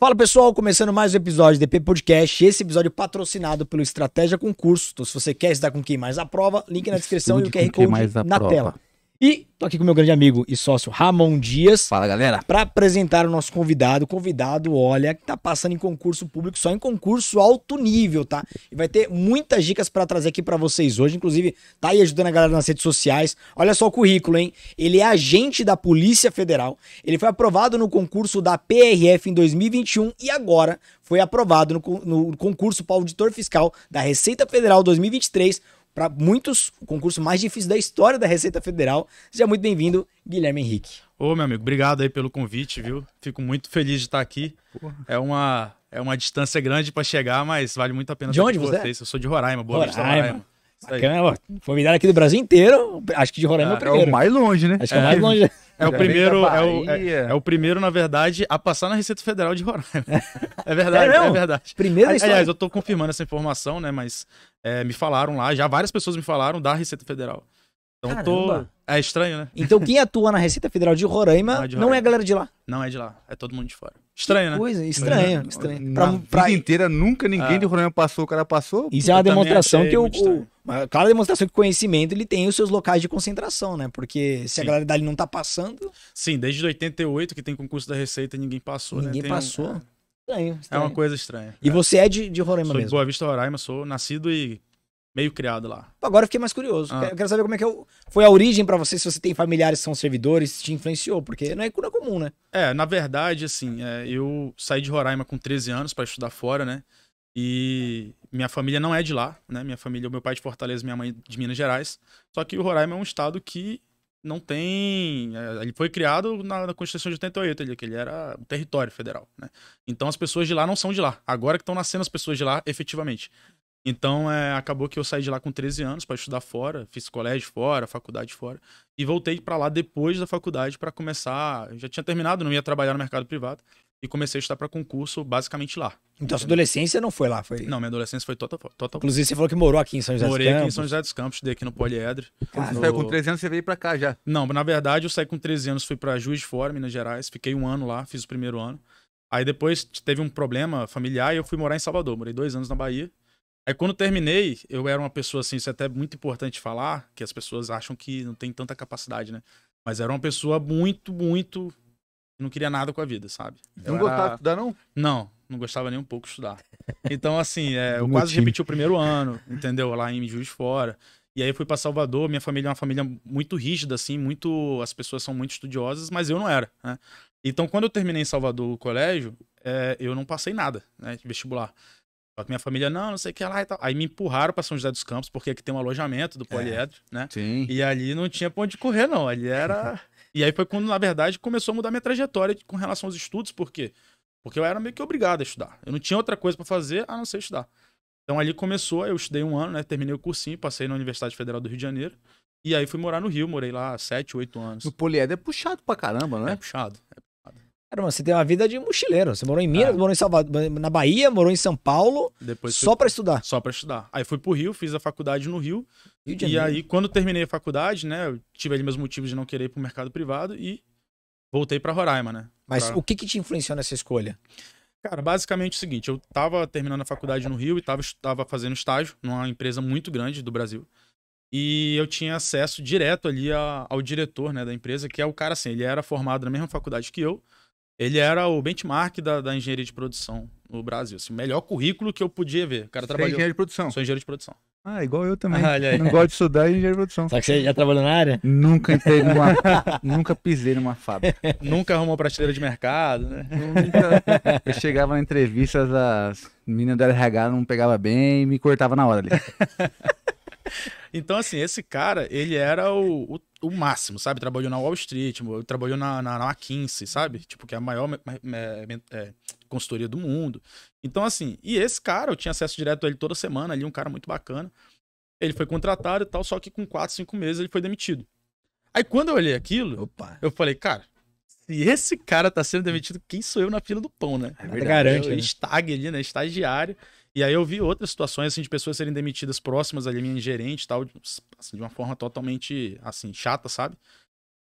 Fala pessoal, começando mais um episódio do DP Podcast. Esse episódio é patrocinado pelo Estratégia Concurso. Então, se você quer estudar com quem mais aprova, link na descrição e o QR Code na prova. tela. E tô aqui com meu grande amigo e sócio Ramon Dias. Fala, galera. Para apresentar o nosso convidado. convidado, olha, que tá passando em concurso público, só em concurso alto nível, tá? E vai ter muitas dicas para trazer aqui para vocês hoje, inclusive tá aí ajudando a galera nas redes sociais. Olha só o currículo, hein? Ele é agente da Polícia Federal. Ele foi aprovado no concurso da PRF em 2021 e agora foi aprovado no, no concurso para auditor fiscal da Receita Federal 2023 para muitos, o concurso mais difícil da história da Receita Federal. Seja muito bem-vindo, Guilherme Henrique. Ô, meu amigo, obrigado aí pelo convite, viu? Fico muito feliz de estar aqui. É uma, é uma distância grande para chegar, mas vale muito a pena de onde você é? vocês. É? Eu sou de Roraima, boa Roraima. Roraima. Bacana, ó, foi aqui do Brasil inteiro. Acho que de Roraima ah, é o primeiro. É o mais longe, né? Acho que é o é. mais longe. É o primeiro, tá é o, é, é o, primeiro, na verdade, a passar na Receita Federal de Roraima. É verdade, é, é verdade. Primeira história. Aliás, eu estou confirmando essa informação, né? Mas é, me falaram lá, já várias pessoas me falaram da Receita Federal. Então tô. É estranho, né? Então quem atua na Receita Federal de Roraima, de Roraima não é, é a galera de lá. Não é de lá, é todo mundo de fora. Estranho, que né? Coisa, estranho, Mas, estranho. Pra, na pra... vida inteira, nunca ninguém é. de Roraima passou, o cara passou. Isso é uma demonstração que eu. O, uma demonstração que conhecimento ele tem os seus locais de concentração, né? Porque se Sim. a galera dali não tá passando. Sim, desde 88 que tem concurso da Receita ninguém passou, né? ninguém né? passou. Um... É estranho, estranho, É uma coisa estranha. E é. você é de, de Roraima sou mesmo? Sou de Boa Vista, Roraima, sou nascido e meio criado lá. Agora eu fiquei mais curioso. Ah. Eu quero saber como é que eu... É foi a origem para você, se você tem familiares que são servidores, se te influenciou, porque não é cura é comum, né? É, na verdade, assim, é, eu saí de Roraima com 13 anos para estudar fora, né? E minha família não é de lá, né? Minha família, meu pai é de Fortaleza, minha mãe de Minas Gerais. Só que o Roraima é um estado que não tem. Ele foi criado na, Constituição de 88, ele, que ele era um território federal. Né? Então as pessoas de lá não são de lá. Agora que estão nascendo as pessoas de lá, efetivamente. Então, é, acabou que eu saí de lá com 13 anos para estudar fora, fiz colégio fora, faculdade fora, e voltei para lá depois da faculdade para começar. Já tinha terminado, não ia trabalhar no mercado privado, e comecei a estudar para concurso basicamente lá. Então, sua adolescência não foi lá? foi? Não, minha adolescência foi total. Tota, total... Inclusive, você falou que morou aqui em São José Morei dos Campos. Morei aqui em São José dos Campos, dei aqui no Poliedro. Ah, no... você saiu com 13 anos, você veio para cá já? Não, na verdade, eu saí com 13 anos, fui para Juiz de Fora, Minas Gerais, fiquei um ano lá, fiz o primeiro ano. Aí depois teve um problema familiar e eu fui morar em Salvador. Morei dois anos na Bahia. Aí quando terminei, eu era uma pessoa assim, isso é até muito importante falar, que as pessoas acham que não tem tanta capacidade, né? Mas era uma pessoa muito, muito. Não queria nada com a vida, sabe? Eu não então, era... gostava de estudar, não? Não, não gostava nem um pouco de estudar. Então, assim, é, eu no quase repeti o primeiro ano, entendeu? Lá em Juiz de Fora. E aí fui para Salvador, minha família é uma família muito rígida, assim, muito. As pessoas são muito estudiosas, mas eu não era, né? Então, quando eu terminei em Salvador o colégio, é, eu não passei nada, né, de vestibular. Só que minha família, não, não sei o que lá e tal. Aí me empurraram para São José dos Campos, porque aqui tem um alojamento do poliedro, é, né? Sim. E ali não tinha pra onde correr, não. Ali era. e aí foi quando, na verdade, começou a mudar minha trajetória com relação aos estudos, por quê? Porque eu era meio que obrigado a estudar. Eu não tinha outra coisa para fazer a não ser estudar. Então ali começou, eu estudei um ano, né? Terminei o cursinho, passei na Universidade Federal do Rio de Janeiro. E aí fui morar no Rio, morei lá sete, oito anos. O poliedro é puxado pra caramba, né? É puxado, é Cara, mano, você tem uma vida de mochileiro. Você morou em Minas, é. morou em Salvador, na Bahia, morou em São Paulo, Depois só para estudar. Só para estudar. Aí fui pro Rio, fiz a faculdade no Rio. Rio e aí, quando terminei a faculdade, né, eu tive ali meus motivos de não querer ir pro mercado privado e voltei para Roraima, né? Mas pra... o que que te influenciou nessa escolha? Cara, basicamente é o seguinte, eu tava terminando a faculdade no Rio e tava, tava fazendo estágio numa empresa muito grande do Brasil. E eu tinha acesso direto ali a, ao diretor, né, da empresa, que é o cara assim, ele era formado na mesma faculdade que eu, ele era o benchmark da, da engenharia de produção no Brasil. Assim, o melhor currículo que eu podia ver. O cara Você é trabalhou... é engenheiro de produção? Sou engenheiro de produção. Ah, igual eu também. Ah, olha aí. Não gosto de estudar é engenharia de produção. Só que você já trabalhou na área? Nunca entrei numa. nunca pisei numa fábrica. Nunca arrumou prateleira de mercado, né? Nunca... Eu chegava na entrevista, as meninas do RH não pegava bem e me cortava na hora ali. então, assim, esse cara, ele era o, o o máximo, sabe? Trabalhou na Wall Street, trabalhou na, na, na McKinsey, sabe? Tipo, que é a maior é, consultoria do mundo. Então, assim, e esse cara, eu tinha acesso direto a ele toda semana ali, um cara muito bacana. Ele foi contratado e tal, só que com 4, 5 meses ele foi demitido. Aí quando eu olhei aquilo, Opa. eu falei, cara, se esse cara tá sendo demitido, quem sou eu na fila do pão, né? É verdade, Garante. né? Estag ali, né? Estagiário. E aí eu vi outras situações, assim, de pessoas serem demitidas próximas ali, minha gerente e tal, assim, de uma forma totalmente, assim, chata, sabe?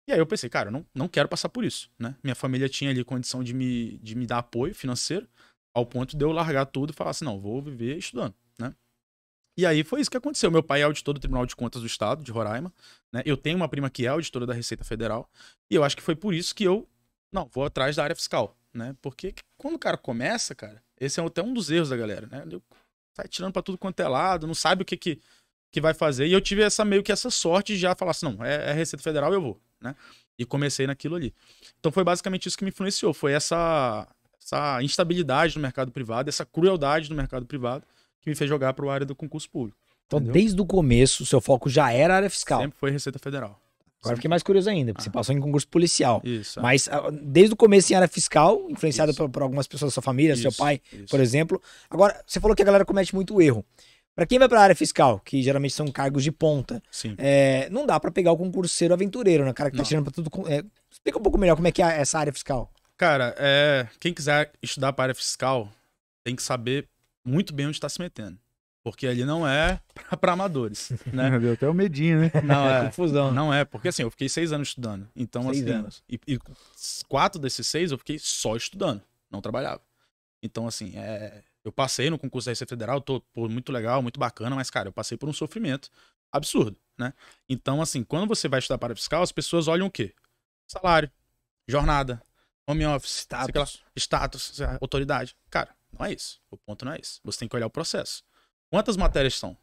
E aí eu pensei, cara, eu não, não quero passar por isso, né? Minha família tinha ali condição de me, de me dar apoio financeiro, ao ponto de eu largar tudo e falar assim, não, vou viver estudando, né? E aí foi isso que aconteceu. Meu pai é auditor do Tribunal de Contas do Estado, de Roraima, né? Eu tenho uma prima que é auditora da Receita Federal, e eu acho que foi por isso que eu, não, vou atrás da área fiscal, né? Porque quando o cara começa, cara, esse é até um dos erros da galera, né? Sai tirando pra tudo quanto é lado, não sabe o que, que, que vai fazer. E eu tive essa meio que essa sorte de já falar assim: não, é, é Receita Federal, eu vou, né? E comecei naquilo ali. Então foi basicamente isso que me influenciou. Foi essa, essa instabilidade no mercado privado, essa crueldade no mercado privado que me fez jogar para o área do concurso público. Então, entendeu? desde o começo, o seu foco já era a área fiscal. Sempre foi Receita Federal. Agora fiquei mais curioso ainda, porque ah. você passou em concurso policial. Isso. É. Mas ah, desde o começo em área fiscal, influenciado por, por, algumas pessoas da sua família, isso, seu pai, isso. por exemplo. Agora, você falou que a galera comete muito erro. Para quem vai para a área fiscal, que geralmente são cargos de ponta, é, não dá para pegar o concurseiro aventureiro, né? O cara que tá não. tá tirando para tudo. É, explica um pouco melhor como é que é essa área fiscal. Cara, é, quem quiser estudar para a área fiscal tem que saber muito bem onde está se metendo. Porque ele não é para amadores, né? Deu até o um medinho, né? Não é, é, confusão. Não é, porque assim, eu fiquei seis anos estudando. Então, seis assim, anos. E, e, quatro desses seis eu fiquei só estudando, não trabalhava. Então, assim, é, eu passei no concurso da Receita Federal, tô pô, muito legal, muito bacana, mas, cara, eu passei por um sofrimento absurdo, né? Então, assim, quando você vai estudar para fiscal, as pessoas olham o quê? Salário, jornada, home office, status, status autoridade. Cara, não é isso. O ponto não é isso. Você tem que olhar o processo. Quantas matérias são?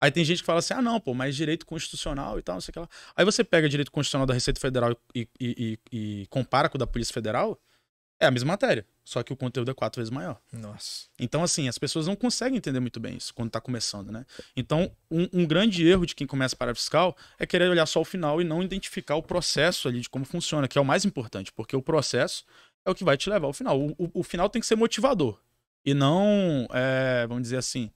Aí tem gente que fala assim: ah, não, pô, mas direito constitucional e tal, não sei o que lá. Aí você pega direito constitucional da Receita Federal e, e, e, e compara com o da Polícia Federal, é a mesma matéria, só que o conteúdo é quatro vezes maior. Nossa. Então, assim, as pessoas não conseguem entender muito bem isso quando tá começando, né? Então, um, um grande erro de quem começa para fiscal é querer olhar só o final e não identificar o processo ali de como funciona, que é o mais importante, porque o processo é o que vai te levar ao final. O, o, o final tem que ser motivador e não, é, vamos dizer assim,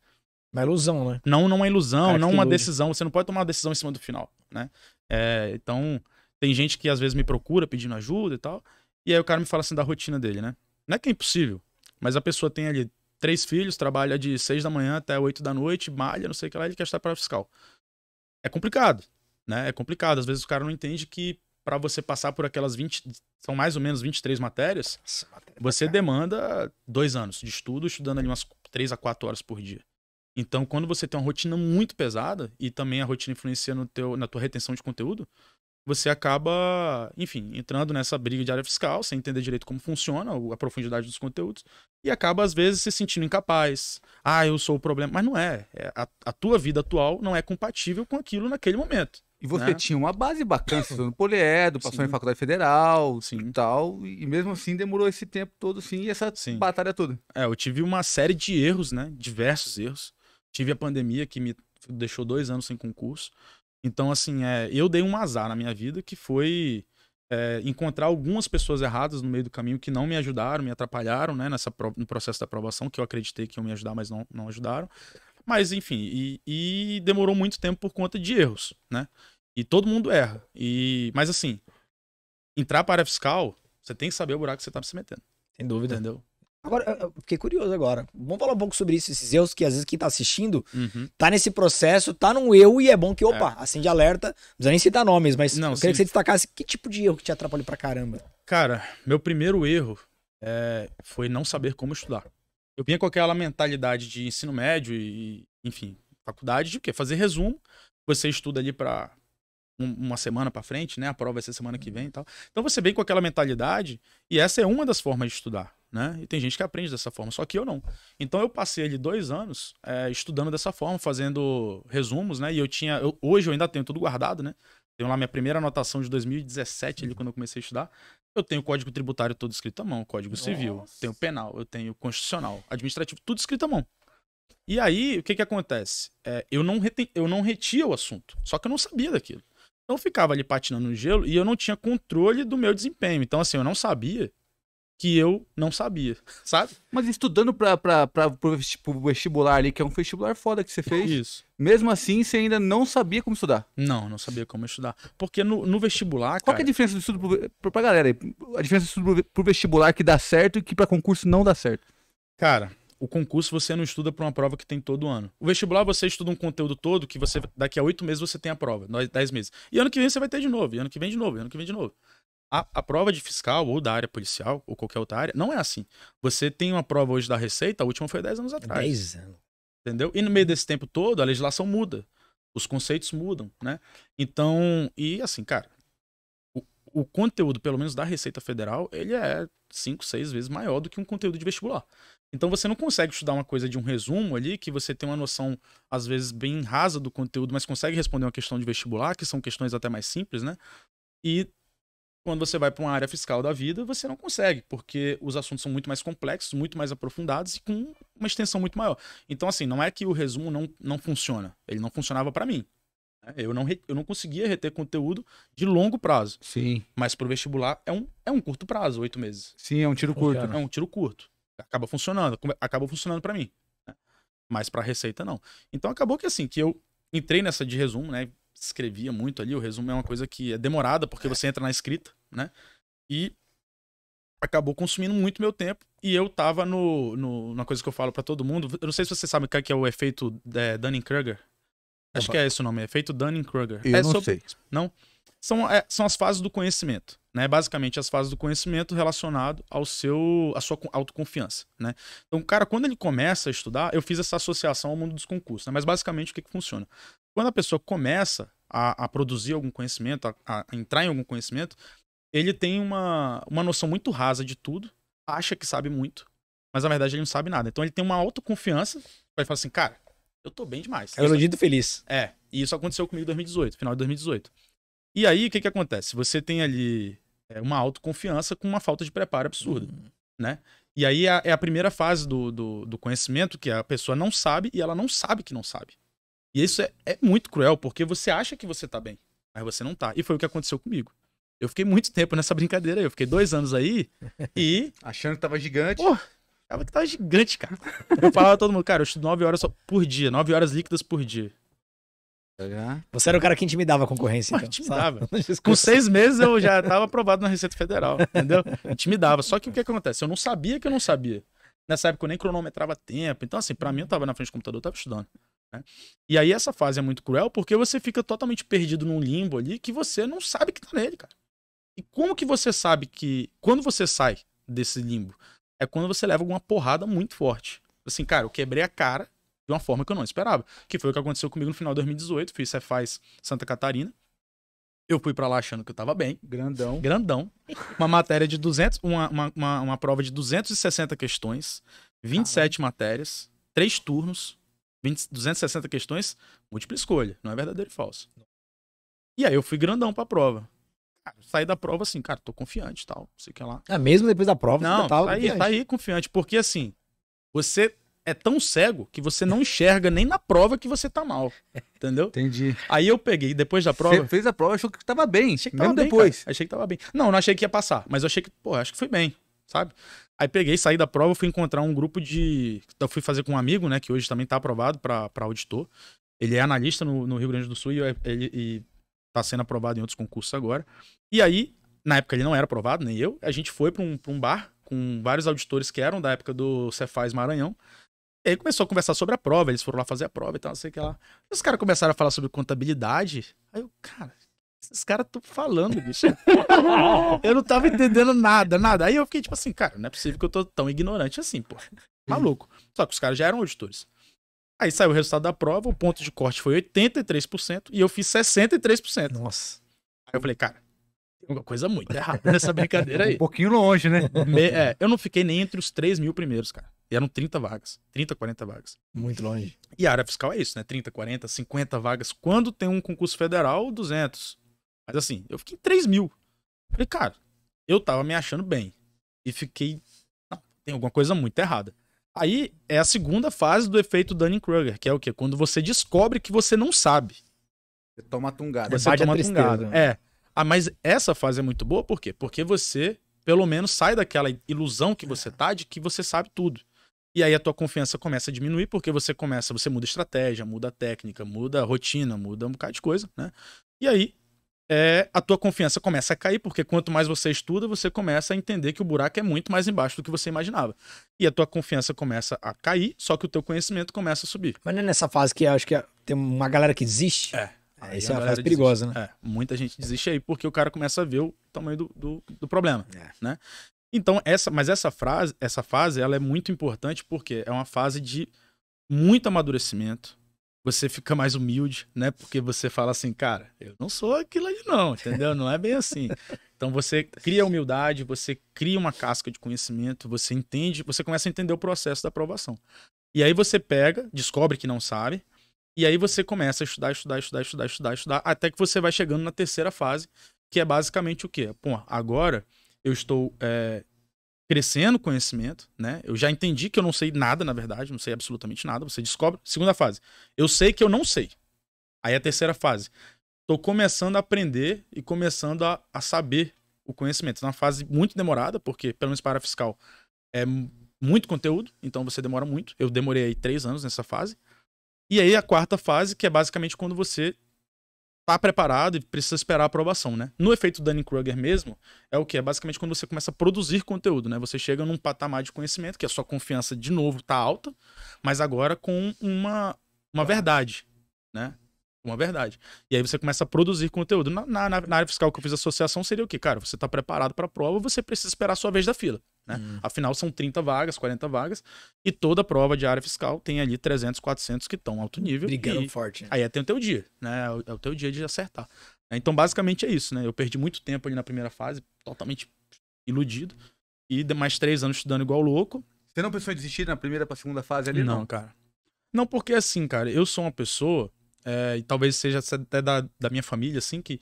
uma ilusão, né? Não, não uma é ilusão, Cara, não uma decisão. Você não pode tomar uma decisão em cima do final, né? É, então, tem gente que às vezes me procura pedindo ajuda e tal. E aí o cara me fala assim da rotina dele, né? Não é que é impossível, mas a pessoa tem ali três filhos, trabalha de seis da manhã até oito da noite, malha, não sei o que lá, ele quer estar para fiscal. É complicado, né? É complicado. Às vezes o cara não entende que para você passar por aquelas 20, são mais ou menos 23 matérias, Nossa, matéria você demanda dois anos de estudo, estudando ali umas três a quatro horas por dia. Então, quando você tem uma rotina muito pesada e também a rotina influencia no teu, na tua retenção de conteúdo, você acaba, enfim, entrando nessa briga de área fiscal, sem entender direito como funciona a profundidade dos conteúdos, e acaba, às vezes, se sentindo incapaz. Ah, eu sou o problema. Mas não é. é a, a, tua vida atual não é compatível com aquilo naquele momento. E você né? tinha uma base bacana, estudando Poliedo, passou sim. em faculdade federal sim. e tal, e mesmo assim demorou esse tempo todo, sim, e essa sim. batalha toda. É, eu tive uma série de erros, né? Diversos erros Tive a pandemia que me deixou dois anos sem concurso. Então, assim, é, eu dei um azar na minha vida que foi é, encontrar algumas pessoas erradas no meio do caminho que não me ajudaram, me atrapalharam né, nessa, no processo da aprovação, que eu acreditei que iam me ajudar, mas não, não ajudaram. Mas, enfim, e, e demorou muito tempo por conta de erros, né? E todo mundo erra. E, mas, assim, entrar para fiscal, você tem que saber o buraco que você está se metendo. Sem dúvida. Entendeu? Agora, eu fiquei curioso agora. Vamos falar um pouco sobre isso, esses erros que às vezes quem tá assistindo uhum. tá nesse processo, tá num eu e é bom que, opa, é. acende alerta. Não precisa nem citar nomes, mas não, eu queria sim. que você destacasse que tipo de erro que te atrapalhou pra caramba. Cara, meu primeiro erro é, foi não saber como estudar. Eu vinha com aquela mentalidade de ensino médio e, enfim, faculdade de o quê? Fazer resumo. Você estuda ali pra um, uma semana para frente, né? A prova vai ser semana que vem e tal. Então você vem com aquela mentalidade e essa é uma das formas de estudar né? E tem gente que aprende dessa forma, só que eu não. Então eu passei ali dois anos é, estudando dessa forma, fazendo resumos, né? E eu tinha. Eu, hoje eu ainda tenho tudo guardado, né? Tenho lá minha primeira anotação de 2017, ali, uhum. quando eu comecei a estudar. Eu tenho o código tributário todo escrito à mão, código Nossa. civil, tenho penal, eu tenho constitucional, administrativo, tudo escrito à mão. E aí, o que que acontece? É, eu, não reten... eu não retia o assunto, só que eu não sabia daquilo. Então eu ficava ali patinando no gelo e eu não tinha controle do meu desempenho. Então, assim, eu não sabia que eu não sabia, sabe? Mas estudando para o vestibular ali, que é um vestibular foda que você fez, Isso. mesmo assim você ainda não sabia como estudar? Não, não sabia como estudar. Porque no, no vestibular. Qual cara... é a diferença do estudo pro, pra galera aí? A diferença do estudo pro vestibular que dá certo e que para concurso não dá certo? Cara, o concurso você não estuda para uma prova que tem todo ano. O vestibular você estuda um conteúdo todo que você daqui a oito meses você tem a prova, dez meses. E ano que vem você vai ter de novo, e ano que vem de novo, e ano que vem de novo. A, a, prova de fiscal ou da área policial ou qualquer outra área não é assim. Você tem uma prova hoje da Receita, a última foi 10 anos atrás. 10 anos. Entendeu? E no meio desse tempo todo, a legislação muda. Os conceitos mudam, né? Então, e assim, cara, o, o conteúdo, pelo menos da Receita Federal, ele é 5, 6 vezes maior do que um conteúdo de vestibular. Então você não consegue estudar uma coisa de um resumo ali, que você tem uma noção, às vezes, bem rasa do conteúdo, mas consegue responder uma questão de vestibular, que são questões até mais simples, né? E quando você vai para uma área fiscal da vida, você não consegue, porque os assuntos são muito mais complexos, muito mais aprofundados e com uma extensão muito maior. Então, assim, não é que o resumo não, não funciona. Ele não funcionava para mim. Né? Eu não, eu não conseguia reter conteúdo de longo prazo. Sim. Mas para o vestibular é um, é um curto prazo, oito meses. Sim, é um tiro curto. Né? É um tiro curto. Acaba funcionando, acaba funcionando para mim. Né? Mas Mas a receita, não. Então acabou que assim, que eu entrei nessa de resumo, né? escrevia muito ali. O resumo é uma coisa que é demorada, porque é. você entra na escrita, né? E acabou consumindo muito meu tempo. E eu tava no, no na coisa que eu falo para todo mundo. Eu não sei se você sabe o é que é o efeito é, Dunning-Kruger. Acho Opa. que é esse o nome, é efeito Dunning-Kruger. Eu é não sobre... sei. Não? São, é, são as fases do conhecimento, né? Basicamente as fases do conhecimento relacionado ao seu, à sua autoconfiança, né? Então, cara, quando ele começa a estudar, eu fiz essa associação ao mundo dos concursos, né? Mas basicamente o que, que funciona? quando a pessoa começa a, a produzir algum conhecimento, a, a, entrar em algum conhecimento, ele tem uma, uma noção muito rasa de tudo, acha que sabe muito, mas na verdade ele não sabe nada. Então ele tem uma autoconfiança, vai falar assim, cara, eu tô bem demais. É iludido feliz. É, e isso aconteceu comigo em 2018, final de 2018. E aí, o que que acontece? Você tem ali é, uma autoconfiança com uma falta de preparo absurda, uhum. né? E aí é, é a, primeira fase do, do, do, conhecimento que a pessoa não sabe e ela não sabe que não sabe. E isso é, é muito cruel, porque você acha que você tá bem, mas você não tá. E foi o que aconteceu comigo. Eu fiquei muito tempo nessa brincadeira aí. Eu fiquei dois anos aí e. Achando que tava gigante. Pô, tava que tava gigante, cara. Eu falava todo mundo, cara, eu estudo nove horas por dia, nove horas líquidas por dia. Você era o cara que intimidava a concorrência, então. Intimidava. Com seis meses eu já estava aprovado na Receita Federal, entendeu? Intimidava. Só que o que acontece? Eu não sabia que eu não sabia. Nessa época eu nem cronometrava tempo. Então, assim, para mim eu estava na frente do computador, eu tava estudando. Né? E aí essa fase é muito cruel porque você fica totalmente perdido num limbo ali que você não sabe que tá nele, cara. E como que você sabe que. Quando você sai desse limbo? É quando você leva alguma porrada muito forte. Assim, cara, eu quebrei a cara de uma forma que eu não esperava. Que foi o que aconteceu comigo no final de 2018. Fiz Cefaz Santa Catarina. Eu fui para lá achando que eu tava bem. Grandão. Grandão. Uma matéria de 200, uma, uma, uma, uma prova de 260 questões, 27 Caramba. matérias, três turnos, 20, 260 questões, múltipla escolha. Não é verdadeiro e falso. E aí eu fui grandão pra prova. Cara, saí da prova assim, cara, tô confiante tal. Sei que lá. É mesmo depois da prova, não, tá, tá aí, tá aí confiante. Porque assim, você é tão cego que você não enxerga nem na prova que você tá mal. Entendeu? Entendi. Aí eu peguei, depois da prova. Você fez a prova, achou que tava bem. Achei que tava mesmo bem, depois. Cara. Achei que tava bem. Não, não achei que ia passar, mas eu achei que, pô, acho que foi bem sabe? Aí peguei, saí da prova, fui encontrar um grupo de. Eu fui fazer com um amigo, né, que hoje também tá aprovado para auditor. Ele é analista no, no, Rio Grande do Sul e, é, ele, e tá sendo aprovado em outros concursos agora. E aí, na época ele não era aprovado, nem eu, a gente foi para um, pra um bar com vários auditores que eram da época do Cefaz Maranhão. E aí começou a conversar sobre a prova, eles foram lá fazer a prova e tal, não sei o que lá. Os caras começaram a falar sobre contabilidade. Aí eu, cara, esses caras estão falando, bicho? eu não tava entendendo nada, nada. Aí eu fiquei tipo assim, cara, não é possível que eu tô tão ignorante assim, pô. Maluco. Só que os caras já eram auditores. Aí saiu o resultado da prova, o ponto de corte foi 83% e eu fiz 63%. Nossa. Aí eu falei, cara, uma coisa muito errada nessa brincadeira aí. Um pouquinho longe, né? é, eu não fiquei nem entre os 3 mil primeiros, cara. E eram 30 vagas. 30, 40 vagas. Muito longe. E a área fiscal é isso, né? 30, 40, 50 vagas. Quando tem um concurso federal, 200. Mas assim, eu fiquei 3 mil. Falei, cara, eu tava me achando bem. E fiquei. Não, tem alguma coisa muito errada. Aí é a segunda fase do efeito Dunning-Kruger, que é o quê? Quando você descobre que você não sabe. Você toma tungada. Você toma tungada. Né? É. Ah, mas essa fase é muito boa, por quê? Porque você, pelo menos, sai daquela ilusão que você é. tá de que você sabe tudo. E aí a tua confiança começa a diminuir, porque você começa, você muda estratégia, muda técnica, muda rotina, muda um bocado de coisa, né? E aí é, a tua confiança começa a cair, porque quanto mais você estuda, você começa a entender que o buraco é muito mais embaixo do que você imaginava. E a tua confiança começa a cair, só que o teu conhecimento começa a subir. Mas não é nessa fase que acho que é, tem uma galera que desiste? É. é aí Isso é uma fase perigosa, né? desiste. né? É, muita gente desiste aí porque o cara começa a ver o tamanho do, do, do problema, é. né? Então, essa, mas essa frase, essa fase, ela é muito importante porque é uma fase de muito amadurecimento, você fica mais humilde, né? Porque você fala assim, cara, eu não sou aquilo ali não, entendeu? Não é bem assim. Então você cria humildade, você cria uma casca de conhecimento, você entende, você começa a entender o processo da aprovação. E aí você pega, descobre que não sabe, e aí você começa a estudar, estudar, estudar, estudar, estudar, estudar, até que você vai chegando na terceira fase, que é basicamente o quê? Pô, agora eu estou é, crescendo conhecimento, né? Eu já entendi que eu não sei nada, na verdade, não sei absolutamente nada. Você descobre. Segunda fase, eu sei que eu não sei. Aí a terceira fase, estou começando a aprender e começando a, a saber o conhecimento. É uma fase muito demorada, porque, pelo menos para a fiscal, é muito conteúdo, então você demora muito. Eu demorei aí três anos nessa fase. E aí a quarta fase, que é basicamente quando você tá preparado e precisa esperar a aprovação, né? No efeito Dunning-Kruger mesmo, é o que? É basicamente quando você começa a produzir conteúdo, né? Você chega num patamar de conhecimento, que a sua confiança, de novo, tá alta, mas agora com uma, uma verdade, né? uma verdade. E aí você começa a produzir conteúdo. Na, na, na área fiscal que eu fiz associação, seria o quê? Cara, você está preparado para a prova, você precisa esperar a sua vez da fila. Né? Hum. Afinal, são 30 vagas, 40 vagas, e toda prova de área fiscal tem ali 300, 400 que estão alto nível. Brigando forte. Né? Aí é, o teu dia, né? É, é o teu dia de acertar. Então, basicamente é isso, né? Eu perdi muito tempo ali na primeira fase, totalmente iludido, e mais três anos estudando igual louco. Você não pensou em desistir na primeira para segunda fase ali? Não, não, cara. Não, porque assim, cara, eu sou uma pessoa é, e talvez seja até da, da minha família, assim, que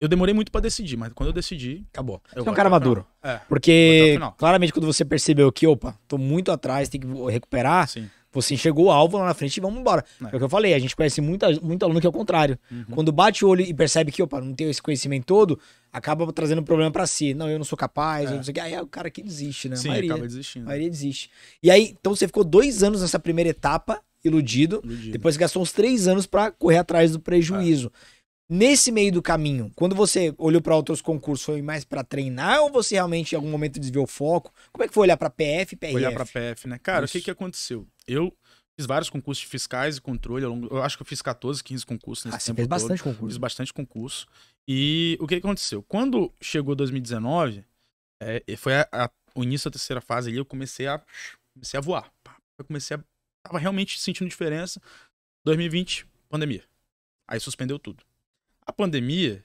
eu demorei muito para decidir, mas quando eu decidi, acabou. Você é um cara maduro. É, porque claramente quando você percebeu que, opa, tô muito atrás, tem que recuperar, Sim. você enxergou o alvo lá na frente e vamos embora. É. é o que eu falei, a gente conhece muita, muito aluno que é o contrário. Uhum. Quando bate o olho e percebe que, opa, não tenho esse conhecimento todo, acaba trazendo um problema para si. Não, eu não sou capaz, é. eu não sei o que. Aí é o cara que desiste, né? Sim, a maioria, acaba desistindo. A maioria desiste. E aí, então você ficou dois anos nessa primeira etapa iludido. iludido. Depois gastou uns três anos para correr atrás do prejuízo. É. Nesse meio do caminho, quando você olhou para outros concursos, foi mais para treinar ou você realmente em algum momento desviou o foco? Como é que foi olhar para PF, PRF? Olhar para PF, né? Cara, Isso. o que que aconteceu? Eu Fiz vários concursos de fiscais e controle. Eu acho que eu fiz 14, 15 concursos nesse ah, tempo. Fez todo. bastante concurso. Fiz bastante concurso. E o que aconteceu? Quando chegou 2019, é, foi a, a, o início da terceira fase ali, eu comecei a, comecei a voar. Eu comecei a tava realmente sentindo diferença. 2020, pandemia. Aí suspendeu tudo. A pandemia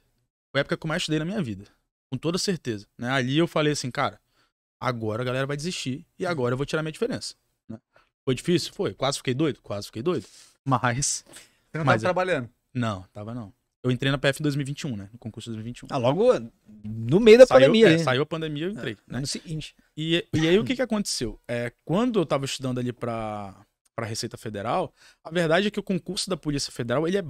foi a época que eu mais estudei na minha vida. Com toda certeza. Né? Ali eu falei assim, cara, agora a galera vai desistir e agora eu vou tirar minha diferença. Né? Foi difícil? Foi. Quase fiquei doido? Quase fiquei doido. Mas. Você não mas tava é trabalhando? Não, tava não. Eu entrei na PF em 2021, né? No concurso de 2021. Ah, logo no meio da saiu, pandemia. É, saiu a pandemia, eu entrei. Ah, né? No seguinte. E, e aí o que que aconteceu? É, quando eu tava estudando ali pra, para a Receita Federal, a verdade é que o concurso da Polícia Federal ele é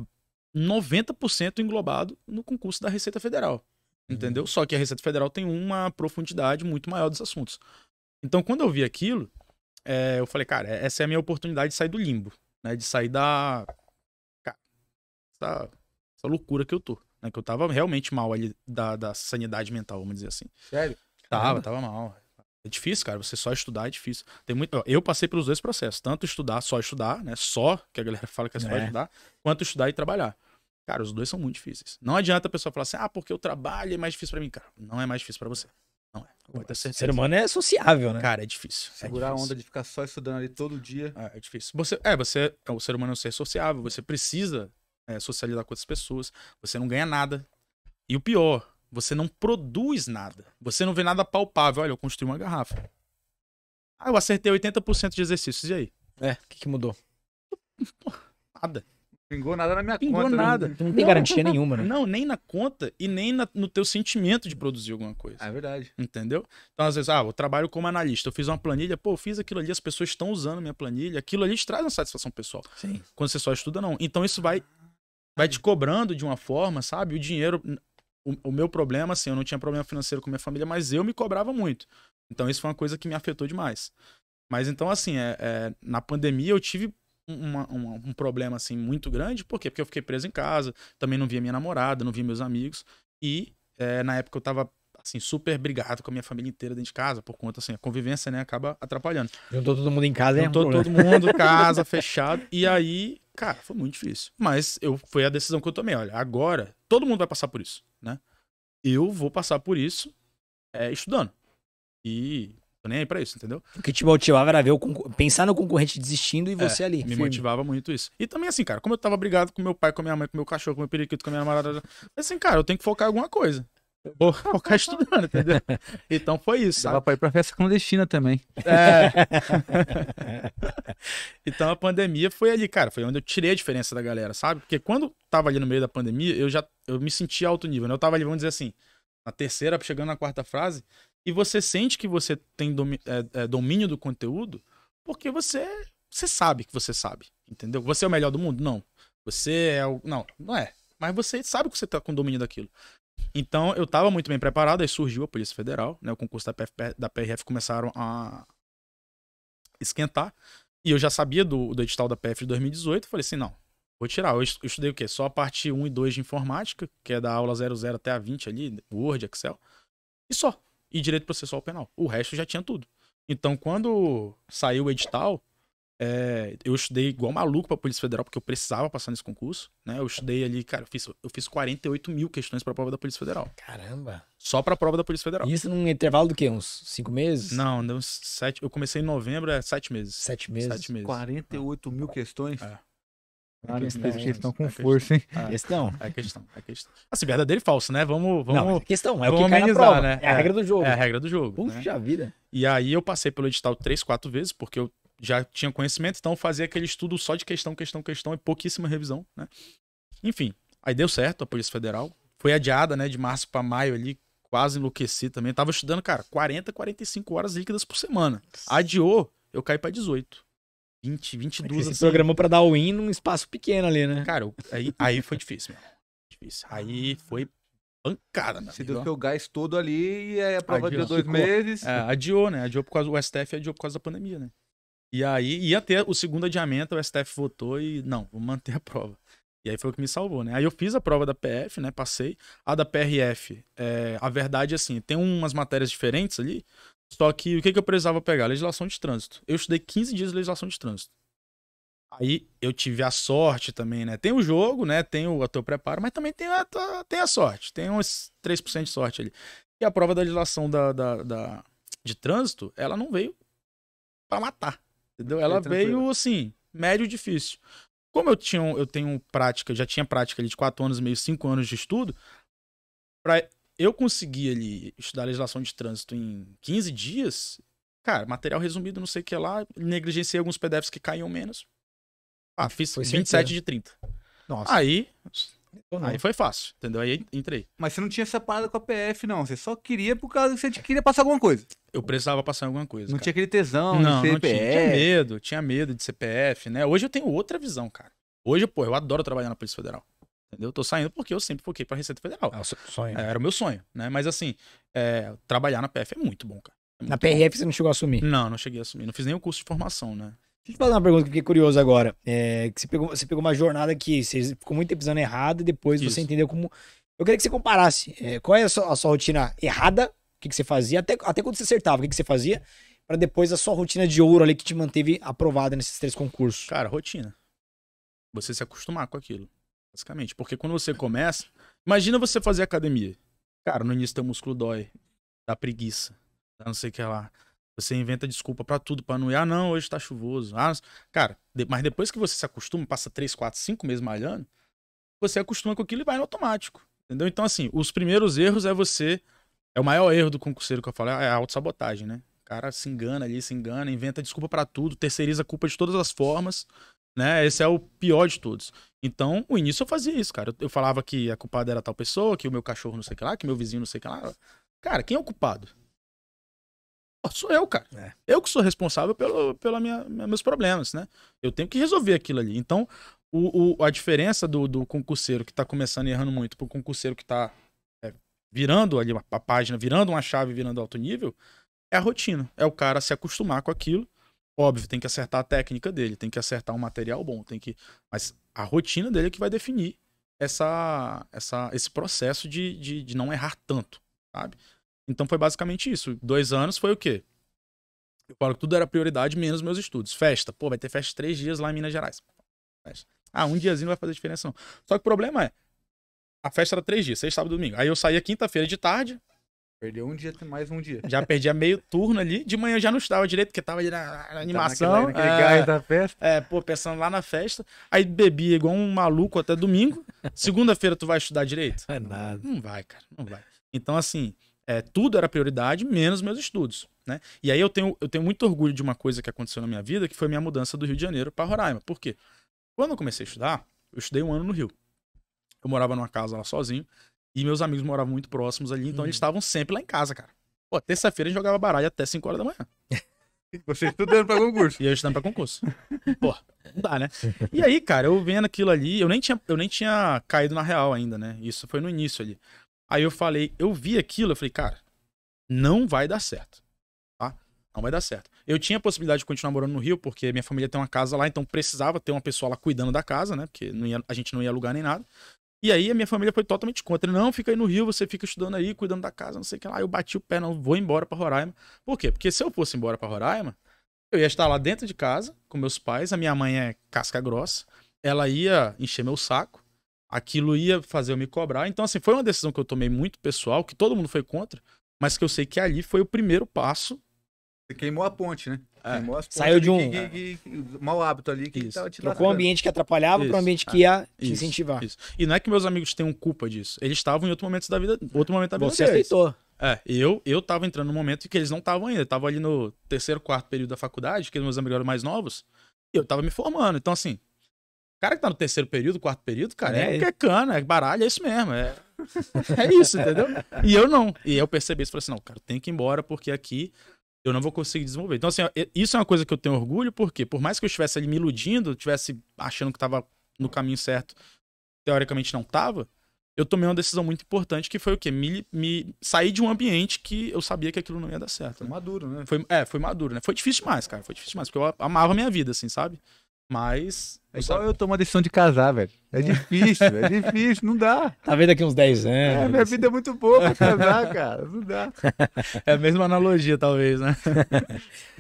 90% englobado no concurso da Receita Federal. Uhum. Entendeu? Uhum. Só que a Receita Federal tem uma profundidade muito maior dos assuntos. Então, quando eu vi aquilo, é, eu falei, cara, é, essa é a minha oportunidade de sair do limbo, né? De sair da. Cara, essa, essa loucura que eu tô. Né? Que eu tava realmente mal ali da, da sanidade mental, vamos dizer assim. Sério? Tava, tava mal. É difícil, cara. Você só estudar é difícil. Tem muito... Eu passei pelos dois processos. Tanto estudar, só estudar, né? Só, que a galera fala que é só é. estudar, quanto estudar e trabalhar. Cara, os dois são muito difíceis. Não adianta a pessoa falar assim, ah, porque eu trabalho é mais difícil para mim. Cara, não é mais difícil para você. Não é. Pode Ser humano é sociável, né? Cara, é difícil. É Segurar é difícil. a onda de ficar só estudando ali todo dia. É, é difícil. Você, é, você, o ser humano é um ser sociável. Você precisa é, socializar com outras pessoas. Você não ganha nada. E o pior, você não produz nada. Você não vê nada palpável. Olha, eu construí uma garrafa. Ah, eu acertei 80% de exercícios. E aí? É, o que, que mudou? Nada. Pingou nada na minha Pingou conta. Pingou né? nada. Né? não tem garantia nenhuma, né? Não, nem na conta e nem na, no teu sentimento de produzir alguma coisa. É verdade. Entendeu? Então, às vezes, ah, eu trabalho como analista, eu fiz uma planilha, pô, eu fiz aquilo ali, as pessoas estão usando minha planilha, aquilo ali te traz uma satisfação pessoal. Sim. Quando você só estuda, não. Então, isso vai vai te cobrando de uma forma, sabe? O dinheiro o, o, meu problema, assim, eu não tinha problema financeiro com minha família, mas eu me cobrava muito. Então isso foi uma coisa que me afetou demais. Mas então, assim, é, é na pandemia eu tive uma, uma, um problema, assim, muito grande. Por quê? Porque eu fiquei preso em casa, também não via minha namorada, não via meus amigos. E é, na época eu tava assim, super brigado com a minha família inteira dentro de casa, por conta, assim, a convivência, né, acaba atrapalhando. Juntou todo mundo em casa, né, Juntou é todo mundo em casa, fechado. E aí, cara, foi muito difícil. Mas eu, foi a decisão que eu tomei. Olha, agora, todo mundo vai passar por isso, né? Eu vou passar por isso é, estudando. E tô nem aí pra isso, entendeu? O que te motivava era ver o pensar no concorrente desistindo e é, você é, ali. Me firme. motivava muito isso. E também, assim, cara, como eu tava brigado com meu pai, com minha mãe, com meu cachorro, com meu periquito, com minha namorada. Assim, cara, eu tenho que focar em alguma coisa vou focar estudando, entendeu? Então foi isso. Dava pra ir pra festa clandestina também. É. então a pandemia foi ali, cara. Foi onde eu tirei a diferença da galera, sabe? Porque quando tava ali no meio da pandemia, eu já eu me sentia alto nível. Né? Eu tava ali, vamos dizer assim, na terceira, chegando na quarta frase, e você sente que você tem domínio, é, é, domínio do conteúdo porque você, você sabe que você sabe, entendeu? Você é o melhor do mundo? Não. Você é o. Não, não é. Mas você sabe que você tá com domínio daquilo. Então, eu estava muito bem preparado, aí surgiu a Polícia Federal, né? O concurso da, PF, da PRF começaram a esquentar. E eu já sabia do, do edital da PF de 2018, falei assim, não, vou tirar. Eu estudei o quê? Só a parte 1 e 2 de informática, que é da aula 00 até a 20 ali, Word, Excel, e só. E direito processual penal. O resto já tinha tudo. Então, quando saiu o edital, é, eu estudei igual maluco pra Polícia Federal, porque eu precisava passar nesse concurso, né? Eu estudei ali, cara, eu fiz, eu fiz 48 mil questões pra prova da Polícia Federal. Caramba! Só pra prova da Polícia Federal. E isso num intervalo do quê? Uns cinco meses? Não, deu uns sete. Eu comecei em novembro, é sete meses. Sete meses? Sete meses. 48 mil questões? É. Cara, eles fez questão com é força, hein? É questão. É questão, é questão. Assim, verdadeiro e falso, né? Vamos. vamos Não, é questão, é o que amenizar, né? É a regra do é jogo. É a regra do jogo. Puxa né? vida. E aí eu passei pelo edital três, quatro vezes, porque eu já tinha conhecimento, então fazia aquele estudo só de questão, questão, questão e pouquíssima revisão, né? Enfim, aí deu certo a Polícia Federal. Foi adiada, né, de março para maio ali, quase enlouqueci também. tava estudando, cara, 40, 45 horas líquidas por semana. Adiou, eu caí para 18. 20, 22. você assim. programou para dar o win num espaço pequeno ali, né? Cara, eu, aí, aí foi difícil, meu. Difícil. Aí foi pancada, né? Você deu teu gás todo ali e aí é a prova adiou. deu dois meses. É, adiou, né? Adiou por causa, o STF adiou por causa da pandemia, né? E aí ia ter o segundo adiamento, o STF votou e não, vou manter a prova. E aí foi o que me salvou, né? Aí eu fiz a prova da PF, né? Passei. A da PRF, é, a verdade é assim, tem umas matérias diferentes ali, só que o que, que eu precisava pegar? Legislação de trânsito. Eu estudei 15 dias de legislação de trânsito. Aí eu tive a sorte também, né? Tem o jogo, né? Tem o teu preparo, mas também tem a, tem a sorte. Tem uns 3% de sorte ali. E a prova da legislação da, da, da de trânsito, ela não veio para matar. Entendeu? Ela é veio assim, médio difícil. Como eu tinha, eu tenho prática, já tinha prática ali de 4 anos e meio, 5 anos de estudo, para eu conseguir ali estudar legislação de trânsito em 15 dias, cara, material resumido, não sei o que lá, negligenciei alguns PDFs que caíam menos. Ah, fiz foi 27 certeza. de 30. Nossa. Aí, aí foi fácil, entendeu? Aí entrei. Mas você não tinha separado com a PF, não. Você só queria por causa que você queria passar alguma coisa eu precisava passar em alguma coisa. Não cara. tinha aquele tesão não, de CPF. Não tinha, tinha medo, tinha medo de CPF, né? Hoje eu tenho outra visão, cara. Hoje, pô, eu adoro trabalhar na Polícia Federal. Entendeu? Eu tô saindo porque eu sempre foquei pra Receita Federal. É seu sonho. É, era o meu sonho, né? Mas assim, é, trabalhar na PF é muito bom, cara. É muito na PRF bom. você não chegou a assumir? Não, não cheguei a assumir. Não fiz nenhum curso de formação, né? Deixa eu te fazer uma pergunta que fiquei curioso agora. É, que você pegou, você pegou uma jornada que você ficou muito tempo errado e depois Isso. você entendeu como. Eu queria que você comparasse. É, qual é a sua, a sua rotina errada que, que você fazia, até, até quando você acertava, o que, que você fazia, para depois a sua rotina de ouro ali que te manteve aprovada nesses três concursos? Cara, rotina. Você se acostumar com aquilo, basicamente. Porque quando você começa, imagina você fazer academia. Cara, no início teu músculo dói, dá preguiça, dá não sei o que lá. Você inventa desculpa para tudo, para não ir. Ah, não, hoje tá chuvoso. Ah, cara, de... mas depois que você se acostuma, passa três quatro cinco meses malhando, você acostuma com aquilo e vai no automático. Entendeu? Então, assim, os primeiros erros é você é o maior erro do concurseiro que eu falo, é a é autossabotagem, né? O cara se engana ali, se engana, inventa desculpa para tudo, terceiriza a culpa de todas as formas, né? Esse é o pior de todos. Então, o início eu fazia isso, cara. Eu, falava que a culpada era tal pessoa, que o meu cachorro não sei o que lá, que meu vizinho não sei o que lá. Cara, quem é o culpado? Pô, sou eu, cara. É. Eu que sou responsável pelo, pelo minha, meus problemas, né? Eu tenho que resolver aquilo ali. Então, o, o, a diferença do, do concurseiro que tá começando e errando muito pro concurseiro que tá virando ali a página, virando uma chave, virando alto nível, é a rotina. É o cara se acostumar com aquilo. Óbvio, tem que acertar a técnica dele, tem que acertar um material bom, tem que. Mas a rotina dele é que vai definir essa, essa, esse processo de, de, de não errar tanto, sabe? Então foi basicamente isso. Dois anos foi o quê? Eu falo que tudo era prioridade, menos meus estudos. Festa. Pô, vai ter festa três dias lá em Minas Gerais. Festa. Ah, um diazinho não vai fazer diferença, não. Só que o problema é, a festa era três dias, sexta, sábado e domingo. Aí eu saía quinta-feira de tarde. Perdeu um dia, mais um dia. Já perdia meio turno ali. De manhã já não estava direito, porque tava ali na, na tá animação. Tá naquele, naquele é, da festa. É, pô, pensando lá na festa. Aí bebia igual um maluco até domingo. Segunda-feira tu vai estudar direito? Não é nada. Não vai, cara, não vai. Então, assim, é, tudo era prioridade, menos meus estudos. Né? E aí eu tenho, eu tenho muito orgulho de uma coisa que aconteceu na minha vida, que foi minha mudança do Rio de Janeiro para Roraima. Por quê? Quando eu comecei a estudar, eu estudei um ano no Rio. Eu morava numa casa lá sozinho. E meus amigos moravam muito próximos ali, então hum. eles uhum. estavam sempre lá em casa, cara. Pô, terça-feira a gente jogava baralho até 5 horas da manhã. Você estudando pra concurso. E eu estudando pra concurso. Pô, não dá, né? E aí, cara, eu vendo aquilo ali, eu nem, tinha, eu nem tinha caído na real ainda, né? Isso foi no início ali. Aí eu falei, eu vi aquilo, eu falei, cara, não vai dar certo. Tá? Não vai dar certo. Eu tinha a possibilidade de continuar morando no Rio, porque minha família tem uma casa lá, então precisava ter uma pessoa lá cuidando da casa, né? Porque ia, a gente não ia alugar nem nada. E aí a minha família foi totalmente contra. Não, fica aí no Rio, você fica estudando aí, cuidando da casa, não sei o que lá. Eu bati o pé, não, vou embora para Roraima. Por quê? Porque se eu fosse embora para Roraima, eu ia estar lá dentro de casa com meus pais. A minha mãe é casca grossa. Ela ia encher meu saco. Aquilo ia fazer eu me cobrar. Então, assim, foi uma decisão que eu tomei muito pessoal, que todo mundo foi contra, mas que eu sei que ali foi o primeiro passo. Você queimou a ponte, né? É. Saiu de um. Que, que, que, mau hábito ali que isso. Trocou um ambiente que atrapalhava para um ambiente que é. ia te incentivar. Isso. E não é que meus amigos tenham culpa disso. Eles estavam em outro momento da vida. Outro momento da vida Você deles. aceitou. É, eu, eu tava entrando num momento que eles não estavam ainda. Eu tava ali no terceiro, quarto período da faculdade, que meus amigos eram mais novos, e eu tava me formando. Então, assim, o cara que tá no terceiro período, quarto período, cara, é, é, é cana, é baralho, é isso mesmo. É, é isso, entendeu? E eu não. E eu percebi isso, falei assim, não, cara, tem que ir embora, porque aqui eu não vou conseguir desenvolver. Então, assim, isso é uma coisa que eu tenho orgulho, porque por mais que eu estivesse ali me iludindo, estivesse achando que estava no caminho certo, teoricamente não estava, eu tomei uma decisão muito importante, que foi o quê? Me, me sair de um ambiente que eu sabia que aquilo não ia dar certo. Foi né? maduro, né? Foi, é, foi maduro, né? Foi difícil demais, cara. Foi difícil demais, porque eu amava a minha vida, assim, sabe? Mas é igual eu tomar a decisão de casar, velho. É difícil, é difícil, não dá. Tá vendo daqui uns 10 anos. É, minha vida é muito boa pra casar, cara. Não dá. É a mesma analogia, talvez, né?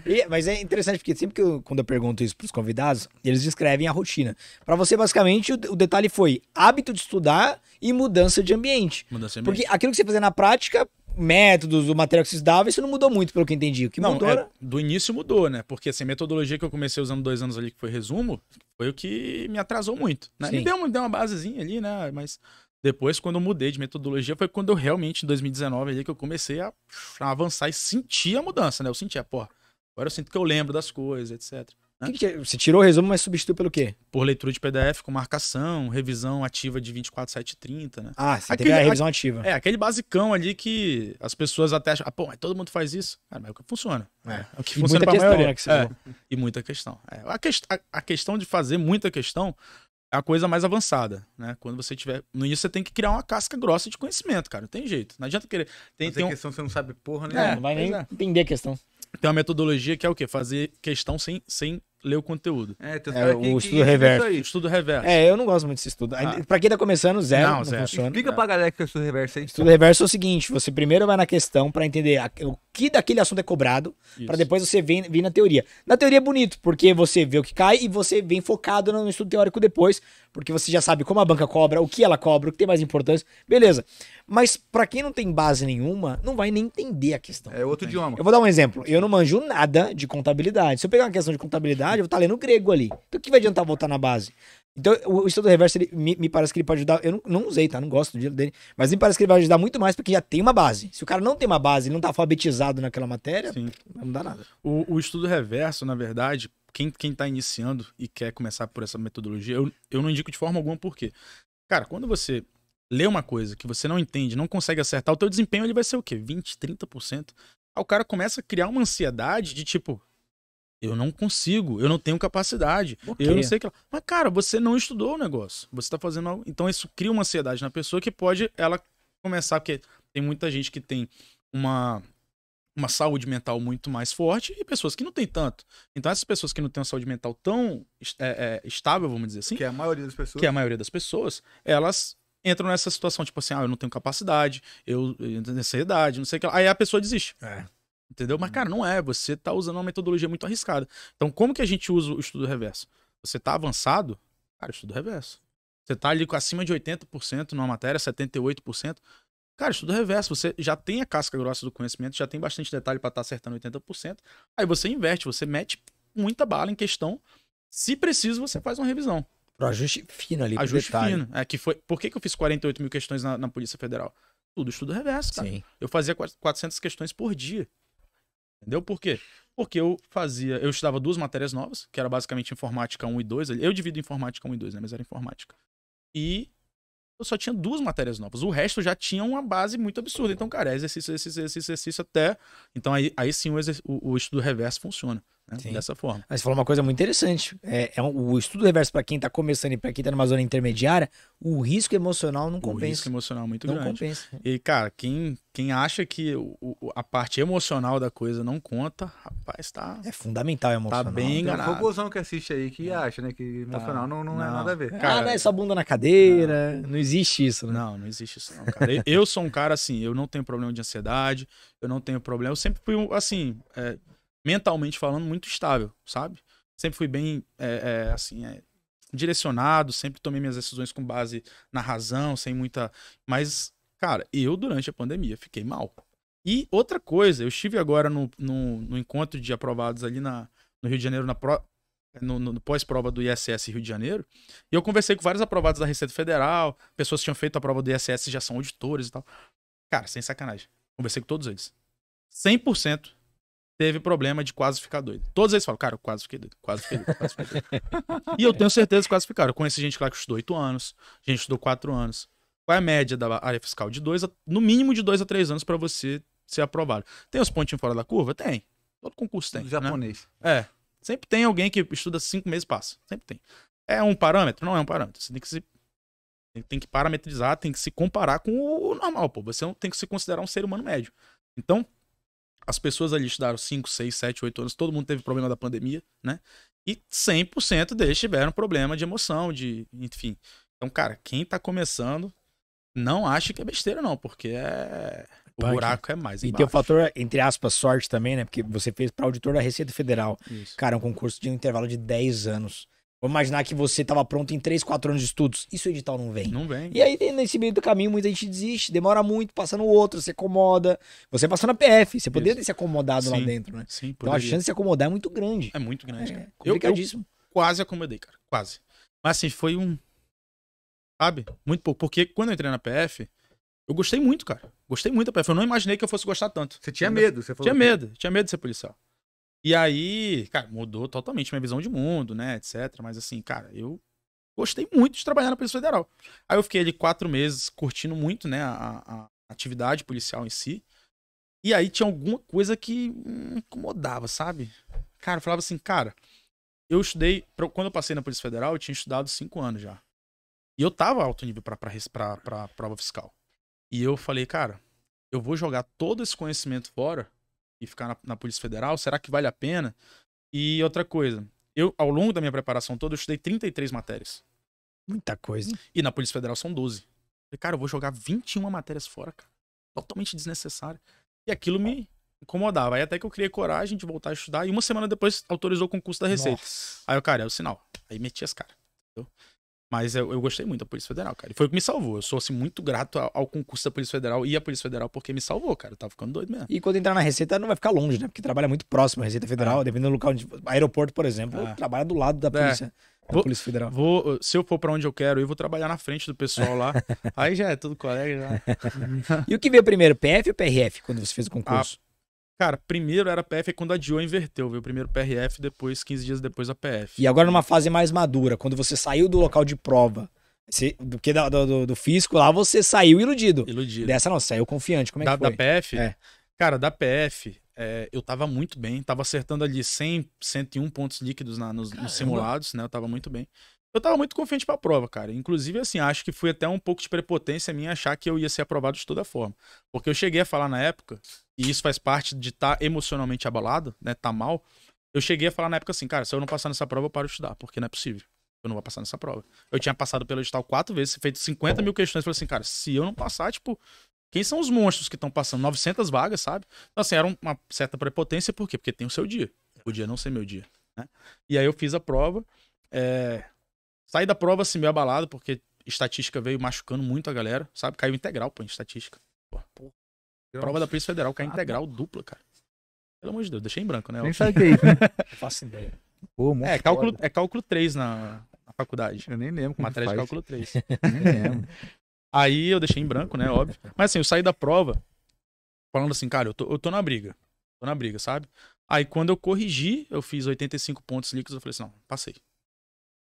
E, mas é interessante, porque sempre que eu, quando eu pergunto isso pros convidados, eles descrevem a rotina. Para você, basicamente, o, o, detalhe foi hábito de estudar e mudança de ambiente. Mudança de ambiente. Porque aquilo que você fazia na prática métodos, o material que vocês davam, isso não mudou muito, pelo que eu entendi. O que não, mudou é, era... Do início mudou, né? Porque assim, a metodologia que eu comecei usando dois anos ali, que foi resumo, foi o que me atrasou muito. Né? Me, deu, uma, me deu uma basezinha ali, né? Mas depois, quando eu mudei de metodologia, foi quando eu realmente, em 2019, ali, que eu comecei a, a avançar e sentir a mudança, né? Eu sentia, pô, agora eu sinto que eu lembro das coisas, etc. Né? Que que, é? você tirou o resumo, mas substitui pelo quê? Por leitura de PDF com marcação, revisão ativa de 24, 7, 30, né? Ah, você aquele, teve a revisão a, ativa. É, aquele basicão ali que as pessoas até acham, ah, pô, mas todo mundo faz isso. Cara, mas é o que funciona. Né? É, é, o que e funciona pra questão, maioria. Né, é, e muita questão. É, a, que, a, a questão de fazer muita questão é a coisa mais avançada, né? Quando você tiver. No início, você tem que criar uma casca grossa de conhecimento, cara. Não tem jeito. Não adianta querer. Tem, tem um... questão você não sabe porra, né? É, não vai nem é. entender a questão. Tem uma metodologia que é o quê? Fazer questão sem, sem ler o conteúdo. É, é, é, o que, estudo que reverso. Aí. Estudo reverso. É, eu não gosto muito desse estudo. Ah. Pra quem tá começando, zero não, não zero. funciona. Explica não. pra galera que é o estudo reverso aí. Estudo reverso é o seguinte, você primeiro vai na questão para entender a, o que daquele assunto é cobrado, para depois você vir, vem na teoria. Na teoria é bonito, porque você vê o que cai e você vem focado no estudo teórico depois, porque você já sabe como a banca cobra, o que ela cobra, o que tem mais importância. Beleza. Mas para quem não tem base nenhuma, não vai nem entender a questão. É outro idioma. Eu vou dar um exemplo. Eu não manjo nada de contabilidade. Se eu pegar uma questão de contabilidade, faculdade, eu vou estar lendo grego ali. Então o que vai adiantar voltar na base? Então, o estudo reverso, ele, me, me, parece que ele pode ajudar. Eu não, não usei, tá? Não gosto do dele. Mas me parece que ele vai ajudar muito mais porque já tem uma base. Se o cara não tem uma base, ele não tá alfabetizado naquela matéria, Sim. não dá nada. O, o, estudo reverso, na verdade, quem, quem tá iniciando e quer começar por essa metodologia, eu, eu não indico de forma alguma por quê. Cara, quando você lê uma coisa que você não entende, não consegue acertar, o teu desempenho ele vai ser o quê? 20, 30%. Aí o cara começa a criar uma ansiedade de tipo, eu não consigo, eu não tenho capacidade, eu não sei que. Mas, cara, você não estudou o negócio. Você está fazendo algo. Então, isso cria uma ansiedade na pessoa que pode ela começar, porque tem muita gente que tem uma, uma saúde mental muito mais forte e pessoas que não têm tanto. Então, essas pessoas que não têm uma saúde mental tão é, é, estável, vamos dizer assim. Que é a maioria das pessoas. Que é a maioria das pessoas, elas entram nessa situação, tipo assim, ah, eu não tenho capacidade, eu, eu tenho ansiedade, não sei o que. Aí a pessoa desiste. É. Entendeu? Mas, uhum. cara, não é. Você tá usando uma metodologia muito arriscada. Então, como que a gente usa o estudo reverso? Você tá avançado? Cara, estudo reverso. Você tá ali com acima de 80% numa matéria, 78%. Cara, estudo reverso. Você já tem a casca grossa do conhecimento, já tem bastante detalhe para estar tá acertando 80%. Aí você inverte, você mete muita bala em questão. Se preciso, você faz uma revisão. Pro ajuste fino ali, ajuste detalhe. fino. É, que foi... Por que, que eu fiz 48 mil questões na, na Polícia Federal? Tudo estudo reverso, cara. Sim. Eu fazia 400 questões por dia. Entendeu? Por quê? Porque eu fazia, eu estudava duas matérias novas, que era basicamente informática 1 e 2. Eu divido informática 1 e 2, né? Mas era informática. E eu só tinha duas matérias novas. O resto já tinha uma base muito absurda. Então, cara, é exercício, exercício, exercício, exercício até. Então, aí, aí sim o, o, o estudo reverso funciona. Né? Dessa forma. Mas você falou uma coisa muito interessante. É, é um, o estudo reverso para quem está começando e para quem está numa zona intermediária, o risco emocional não compensa. O risco emocional é muito não grande. Compensa. E, cara, quem, quem acha que o, o, a parte emocional da coisa não conta, rapaz, tá. É fundamental tá emocional. Tá bem enganado. Tem um que assiste aí que é. acha, né? Que emocional tá. não, não, não, é nada a ver. Cara, ah, é só bunda na cadeira. Não, não existe isso, né? Não, não existe isso, não, cara. eu sou um cara assim, eu não tenho problema de ansiedade, eu não tenho problema. Eu sempre fui assim. É, mentalmente falando, muito estável, sabe? Sempre fui bem, é, é, assim, é, direcionado, sempre tomei minhas decisões com base na razão, sem muita. Mas, cara, eu durante a pandemia fiquei mal. E outra coisa, eu estive agora no, no, no encontro de aprovados ali na, no Rio de Janeiro, na pro, no, no pós-prova do ISS Rio de Janeiro, e eu conversei com vários aprovados da Receita Federal, pessoas que tinham feito a prova do ISS já são auditores e tal. Cara, sem sacanagem. Conversei com todos eles. 100% teve problema de quase ficar doido. Todos eles falam, cara, eu quase fiquei doido, quase fiquei doido, quase fiquei doido. e eu tenho certeza que quase ficaram. Eu conheci gente lá que estudou oito anos, gente que estudou quatro anos. Qual é a média da área fiscal? De dois a, no mínimo de dois a três anos para você ser aprovado. Tem os pontinhos fora da curva? Tem. Todo concurso tem. Né? japonês. Né? É. Sempre tem alguém que estuda cinco meses e passa. Sempre tem. É um parâmetro? Não é um parâmetro. Você tem que se tem que parametrizar, tem que se comparar com o normal, pô. Você é tem que se considerar um ser humano médio. Então, as pessoas ali estudaram 5, 6, 7, 8 anos, todo mundo teve problema da pandemia, né? E 100% deles tiveram problema de emoção, de, enfim. Então, cara, quem tá começando, não acha que é besteira não, porque é o Punk. buraco é mais embaixo. E tem o fator, entre aspas, sorte também, né? Porque você fez para auditor da Receita Federal. Isso. Cara, é um concurso de um intervalo de 10 anos. Vou imaginar que você estava pronto em 3, 4 anos de estudos. Isso o edital não vem. Não vem. E aí, nesse meio do caminho, muita gente desiste, demora muito, passa no outro, se acomoda. Você passou na PF, você poderia ter se acomodado sim, lá dentro, né? Sim, poderia. Então a chance de se acomodar é muito grande. É muito grande, é, cara. Complicadíssimo. Eu, eu quase acomodei, cara. Quase. Mas assim, foi um. Sabe? Muito pouco. Porque quando eu entrei na PF, eu gostei muito, cara. Gostei muito da PF. Eu não imaginei que eu fosse gostar tanto. Você tinha medo, você falou. Tinha medo, tinha medo de ser policial. E aí, cara, mudou totalmente minha visão de mundo, né, etc. Mas assim, cara, eu gostei muito de trabalhar na Polícia Federal. Aí eu fiquei ali quatro meses curtindo muito, né, a, a atividade policial em si. E aí tinha alguma coisa que incomodava, sabe? Cara, eu falava assim, cara, eu estudei. Quando eu passei na Polícia Federal, eu tinha estudado cinco anos já. E eu tava alto nível pra, pra, pra, pra prova fiscal. E eu falei, cara, eu vou jogar todo esse conhecimento fora e ficar na, na Polícia Federal? Será que vale a pena? E outra coisa, eu, ao longo da minha preparação toda, eu estudei 33 matérias. Muita coisa. E na Polícia Federal são 12. Falei, cara, eu vou jogar 21 matérias fora, cara. Totalmente desnecessário. E aquilo me incomodava. Aí até que eu criei coragem de voltar a estudar. E uma semana depois autorizou o concurso da Receita. Nossa. Aí eu, cara, é o sinal. Aí meti as caras. Mas eu, eu gostei muito da Polícia Federal, cara. E foi o que me salvou. Eu sou, assim, muito grato ao, ao concurso da Polícia Federal e à Polícia Federal, porque me salvou, cara. Eu tava ficando doido mesmo. E quando entrar na Receita, não vai ficar longe, né? Porque trabalha muito próximo à Receita é. Federal, é. dependendo do local. Onde... Aeroporto, por exemplo, é. trabalha do lado da é. Polícia. É. Vou, Polícia Federal. Vou, se eu for para onde eu quero, eu vou trabalhar na frente do pessoal lá. Aí já é tudo colega. Já. e o que veio primeiro, PF ou PRF, quando você fez o concurso? A Cara, primeiro era PF e é quando adiou inverteu, viu? Primeiro PRF, depois, 15 dias depois a PF. E agora numa fase mais madura, quando você saiu do local de prova, você, do, do, do fisco lá você saiu iludido. Iludido. Dessa não, saiu confiante. Como é da, que foi? Da PF? É. Cara, da PF, é, eu tava muito bem. Tava acertando ali 100, 101 pontos líquidos na, nos, nos, simulados, né? Eu tava muito bem. Eu tava muito confiante pra prova, cara. Inclusive, assim, acho que fui até um pouco de prepotência minha achar que eu ia ser aprovado de toda forma. Porque eu cheguei a falar na época, e isso faz parte de estar tá emocionalmente abalado, né? Tá mal. Eu cheguei a falar na época assim, cara, se eu não passar nessa prova, eu paro de estudar, porque não é possível. Eu não vou passar nessa prova. Eu tinha passado pelo edital quatro vezes, feito 50 mil questões. Falei assim, cara, se eu não passar, tipo, quem são os monstros que estão passando? 900 vagas, sabe? Então, assim, era uma certa prepotência, por quê? Porque tem o seu dia. O dia não ser meu dia, né? E aí eu fiz a prova. É, Saí da prova assim, meio abalado, porque estatística veio machucando muito a galera, sabe? Caiu integral, pô, em estatística. Pô, pô. Prova da Polícia Federal caiu integral dupla, cara. Pelo amor de Deus, deixei em branco, né? Nem sabe que é isso, né? Faço ideia. Pô, é, cálculo, é cálculo 3 na, na faculdade. Eu nem lembro. Matéria de cálculo 3. nem lembro. Aí eu deixei em branco, né? Óbvio. Mas assim, eu saí da prova falando assim, cara, eu tô, eu tô na briga. Tô na briga, sabe? Aí quando eu corrigi, eu fiz 85 pontos líquidos, eu falei assim, não, passei.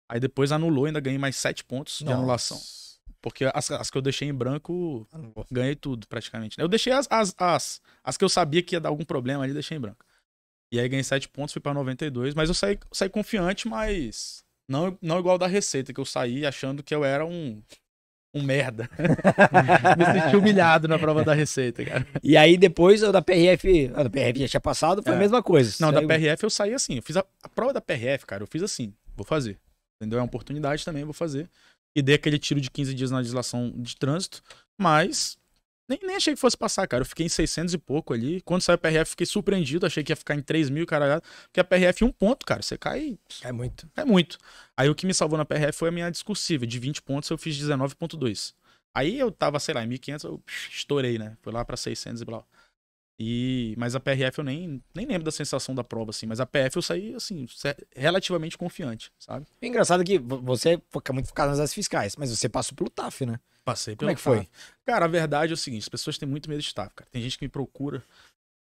Aí depois anulou, ainda ganhei mais 7 pontos Nossa. de anulação. Porque as, as, que eu deixei em branco, ganhei tudo praticamente. Eu deixei as, as, as, as que eu sabia que ia dar algum problema ali, deixei em branco. E aí ganhei 7 pontos, fui pra 92. Mas eu saí, saí confiante, mas não, não igual da receita, que eu saí achando que eu era um, um merda. Me senti humilhado na prova da receita, cara. E aí depois da PRF. A ah, da PRF já tinha passado, foi é. a mesma coisa. Não, saiu... da PRF eu saí assim. Eu fiz a, a prova da PRF, cara, eu fiz assim. Vou fazer. Entendeu? É uma oportunidade também, vou fazer. E dei aquele tiro de 15 dias na legislação de trânsito, mas nem, nem achei que fosse passar, cara. Eu fiquei em 600 e pouco ali. Quando saiu a PRF, fiquei surpreendido. Achei que ia ficar em 3 mil, caralho. Porque a PRF é um ponto, cara. Você cai. É muito. É muito. Aí o que me salvou na PRF foi a minha discursiva. De 20 pontos, eu fiz 19,2. Aí eu tava, sei lá, em 1.500, eu estourei, né? Foi lá pra 600 e blá. blá. E, mas a PRF eu nem, nem lembro da sensação da prova, assim. Mas a PF eu saí, assim, relativamente confiante, sabe? É engraçado que você fica muito focado nas áreas fiscais, mas você passou pelo TAF, né? Passei pelo Como é que TAF. foi? Cara, a verdade é o seguinte: as pessoas têm muito medo de TAF, cara. Tem gente que me procura